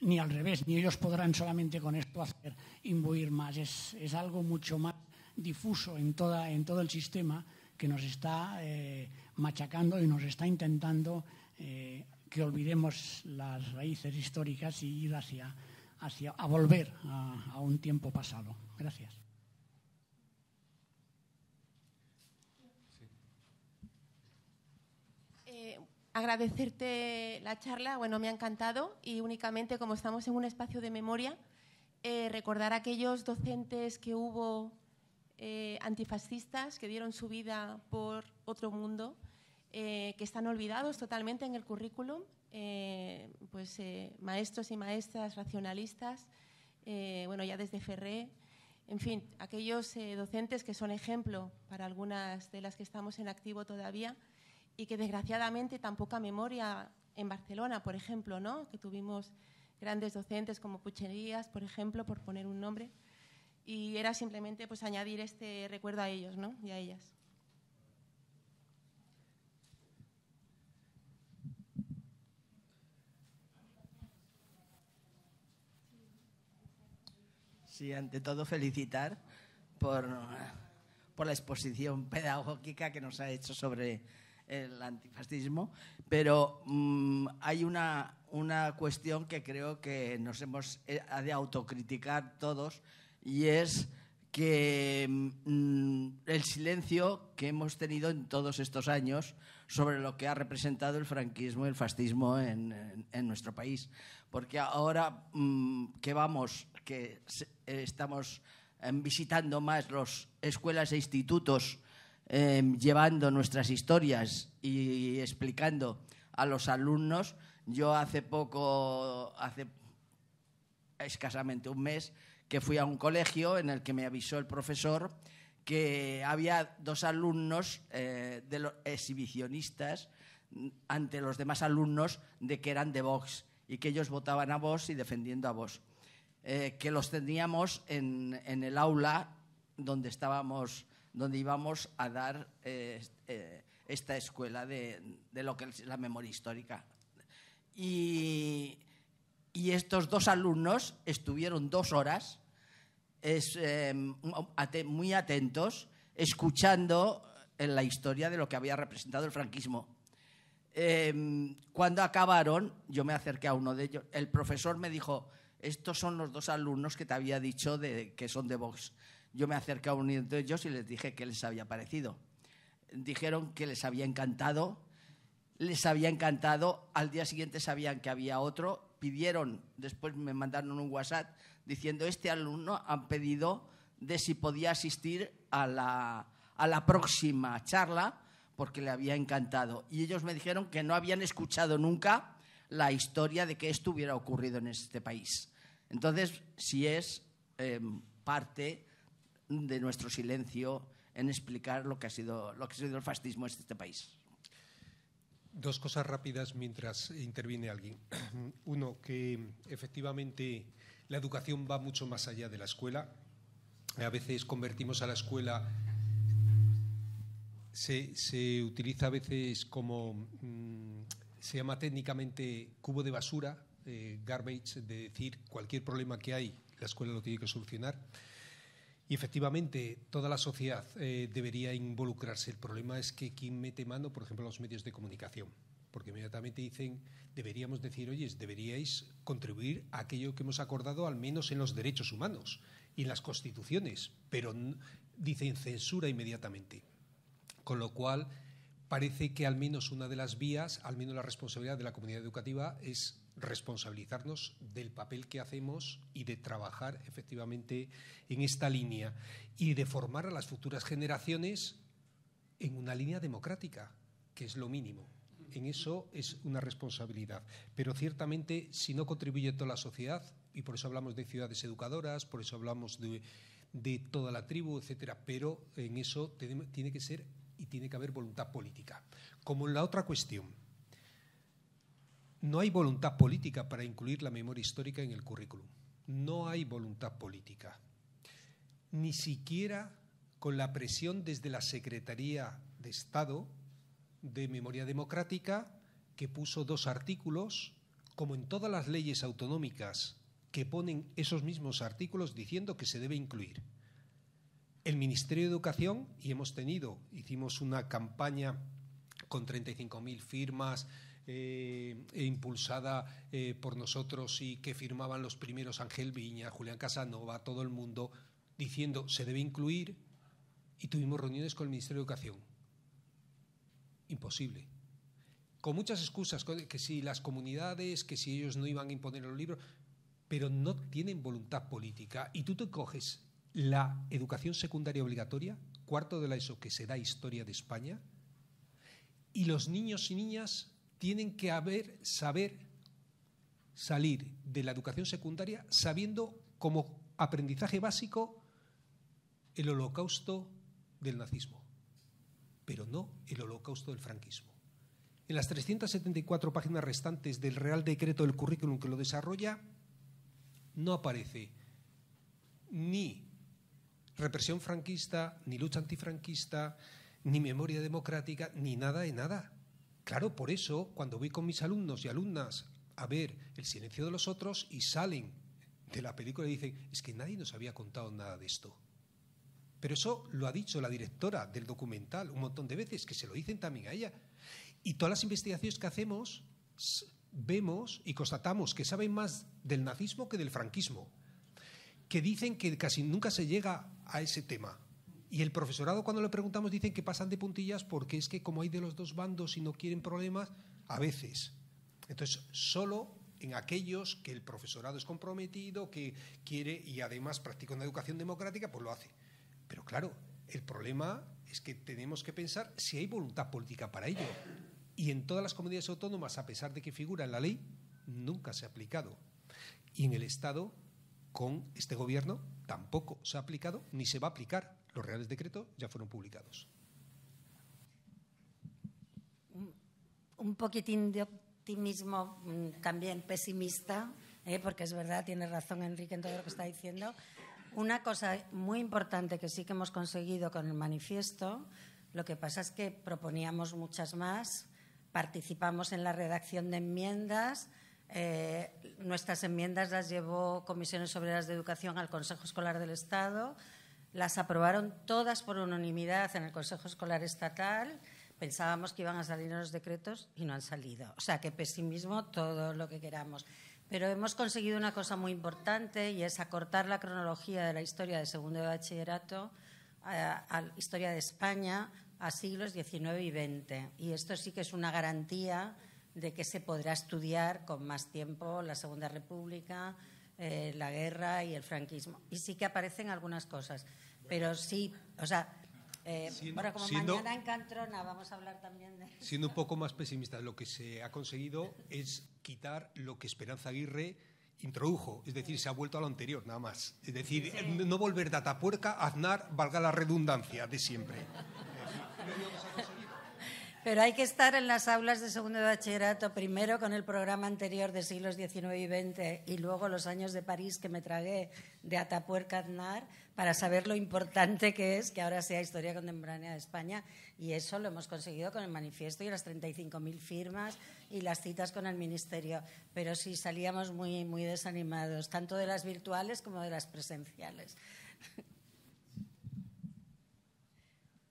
ni al revés, ni ellos podrán solamente con esto hacer imbuir más. Es, algo mucho más difuso en, toda, en todo el sistema que nos está eh, machacando y nos está intentando eh, que olvidemos las raíces históricas y ir hacia, a volver a, un tiempo pasado. Gracias. Eh, agradecerte la charla, bueno, me ha encantado y únicamente como estamos en un espacio de memoria, eh, recordar a aquellos docentes que hubo antifascistas que dieron su vida por otro mundo. Eh, que están olvidados totalmente en el currículum, eh, pues eh, maestros y maestras racionalistas, bueno, ya desde Ferré, en fin, aquellos docentes que son ejemplo para algunas de las que estamos en activo todavía y que desgraciadamente tan poca memoria en Barcelona, por ejemplo, ¿no? que tuvimos grandes docentes como Pucherías, por ejemplo, por poner un nombre, y era simplemente pues añadir este recuerdo a ellos ¿no? y a ellas. Sí, ante todo felicitar por, la exposición pedagógica que nos ha hecho sobre el antifascismo, pero mm, hay una, cuestión que creo que nos hemos eh, de autocriticar todos y es que mm, el silencio que hemos tenido en todos estos años sobre lo que ha representado el franquismo y el fascismo en, nuestro país. Porque ahora mm, que vamos que eh, estamos em, visitando más las escuelas e institutos, em, llevando nuestras historias y explicando a los alumnos. Yo hace poco, hace escasamente un mes, que fui a un colegio en el que me avisó el profesor que había dos alumnos eh, de los exhibicionistas ante los demás alumnos de que eran de Vox y que ellos votaban a Vox y defendiendo a Vox. Eh, que los teníamos en, el aula donde estábamos, donde íbamos a dar eh, eh, esta escuela de, lo que es la memoria histórica. Y, estos dos alumnos estuvieron dos horas muy atentos, escuchando la historia de lo que había representado el franquismo. cuando acabaron, yo me acerqué a uno de ellos, el profesor me dijo, estos son los dos alumnos que te había dicho que son de Vox. Yo me acerqué a uno de ellos y les dije qué les había parecido. Dijeron que les había encantado, les había encantado, al día siguiente sabían que había otro, pidieron, después me mandaron un WhatsApp diciendo, este alumno han pedido de si podía asistir a la próxima charla porque le había encantado. Y ellos me dijeron que no habían escuchado nunca la historia de que esto hubiera ocurrido en este país. Entonces, si es em, parte de nuestro silencio en explicar lo que ha sido, lo que ha sido el fascismo en este país. Dos cosas rápidas mientras interviene alguien. [clears throat] Uno, que efectivamente la educación va mucho más allá de la escuela. A veces convertimos a la escuela, se, utiliza a veces como mm, se llama técnicamente cubo de basura, eh, garbage, de decir cualquier problema que hay, la escuela lo tiene que solucionar. Y efectivamente, toda la sociedad eh, debería involucrarse. El problema es que quién mete mano, por ejemplo, los medios de comunicación, porque inmediatamente dicen, deberíamos decir, oye, deberíais contribuir a aquello que hemos acordado, al menos en los derechos humanos y en las constituciones, pero dicen censura inmediatamente. Con lo cual, parece que al menos una de las vías, al menos la responsabilidad de la comunidad educativa es responsabilizarnos del papel que hacemos y de trabajar efectivamente en esta línea y de formar a las futuras generaciones en una línea democrática, que es lo mínimo. En eso es una responsabilidad. Pero ciertamente, si no contribuye toda la sociedad, y por eso hablamos de ciudades educadoras, por eso hablamos de, toda la tribu, etcétera, pero en eso tiene que ser y tiene que haber voluntad política. Como en la otra cuestión, no hay voluntad política para incluir la memoria histórica en el currículum. No hay voluntad política. Ni siquiera con la presión desde la Secretaría de Estado de Memoria Democrática, que puso dos artículos, como en todas las leyes autonómicas, que ponen esos mismos artículos diciendo que se debe incluir. El Ministerio de Educación, y hemos tenido, hicimos una campaña con 35.000 firmas, eh, e impulsada eh, por nosotros y que firmaban los primeros Ángel Viña, Julián Casanova, todo el mundo, diciendo se debe incluir y tuvimos reuniones con el Ministerio de Educación. Imposible. Con muchas excusas, que si las comunidades, que si ellos no iban a imponer los libros, pero no tienen voluntad política. Y tú te coges la educación secundaria obligatoria, cuarto de la ESO que se da historia de España, y los niños y niñas tienen que haber, saber salir de la educación secundaria sabiendo como aprendizaje básico el holocausto del nazismo, pero no el holocausto del franquismo. En las 374 páginas restantes del Real Decreto del Currículum que lo desarrolla, no aparece ni represión franquista, ni lucha antifranquista, ni memoria democrática, ni nada de nada. Claro, por eso, cuando voy con mis alumnos y alumnas a ver El silencio de los otros y salen de la película y dicen, es que nadie nos había contado nada de esto. Pero eso lo ha dicho la directora del documental un montón de veces, que se lo dicen también a ella. Y todas las investigaciones que hacemos vemos y constatamos que saben más del nazismo que del franquismo, que dicen que casi nunca se llega a ese tema. Y el profesorado cuando le preguntamos dicen que pasan de puntillas porque es que como hay de los dos bandos y no quieren problemas, a veces. Entonces, solo en aquellos que el profesorado es comprometido, que quiere y además practica una educación democrática, pues lo hace. Pero claro, el problema es que tenemos que pensar si hay voluntad política para ello. Y en todas las comunidades autónomas, a pesar de que figura en la ley, nunca se ha aplicado. Y en el Estado, con este gobierno, tampoco se ha aplicado ni se va a aplicar. Los reales decretos ya fueron publicados. Un poquitín de optimismo mm, también pesimista, eh, porque es verdad, tiene razón Enrique en todo lo que está diciendo. Una cosa muy importante que sí que hemos conseguido con el manifiesto, lo que pasa es que proponíamos muchas más, participamos en la redacción de enmiendas, eh, nuestras enmiendas las llevó Comisiones Obreras de Educación al Consejo Escolar del Estado. Las aprobaron todas por unanimidad en el Consejo Escolar Estatal. Pensábamos que iban a salir los decretos y no han salido. O sea, que pesimismo todo lo que queramos. Pero hemos conseguido una cosa muy importante y es acortar la cronología de la historia del segundo de bachillerato eh, a, la historia de España a siglos XIX y XX. Y esto sí que es una garantía de que se podrá estudiar con más tiempo la Segunda República, eh, la guerra y el franquismo. Y sí que aparecen algunas cosas, pero sí, o sea, eh, como mañana en Cantrona vamos a hablar también de... Siendo un poco más pesimista, lo que se ha conseguido es quitar lo que Esperanza Aguirre introdujo, es decir, se ha vuelto a lo anterior, nada más. Es decir, no volver data Aznar, valga la redundancia de siempre. Pero hay que estar en las aulas de segundo de bachillerato, primero con el programa anterior de siglos XIX y XX y luego los años de París que me tragué de Atapuerca Aznar para saber lo importante que es que ahora sea historia contemporánea de España. Y eso lo hemos conseguido con el manifiesto y las 35.000 firmas y las citas con el Ministerio. Pero sí salíamos muy, muy desanimados, tanto de las virtuales como de las presenciales.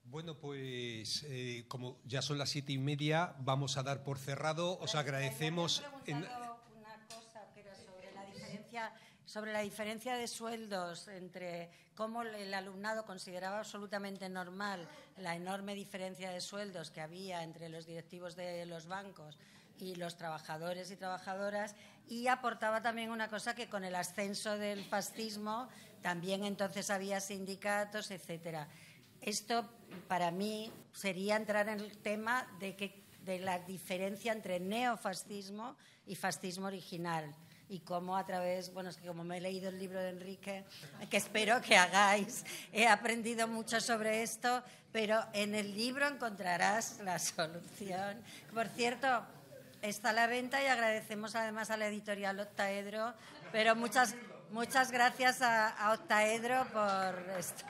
Bueno, pues eh, como ya son las siete y media, vamos a dar por cerrado. Os agradecemos. En... Una cosa que sobre la diferencia sobre la diferencia de sueldos entre cómo el alumnado consideraba absolutamente normal la enorme diferencia de sueldos que había entre los directivos de los bancos y los trabajadores y trabajadoras y aportaba también una cosa que con el ascenso del fascismo también entonces había sindicatos, etcétera. Esto para mí sería entrar en el tema de, que, de la diferencia entre neofascismo y fascismo original y cómo a través, bueno, es que como me he leído el libro de Enrique, que espero que hagáis, he aprendido mucho sobre esto, pero en el libro encontrarás la solución. Por cierto, está a la venta y agradecemos además a la editorial Octaedro, pero muchas, muchas gracias a Octaedro por esto.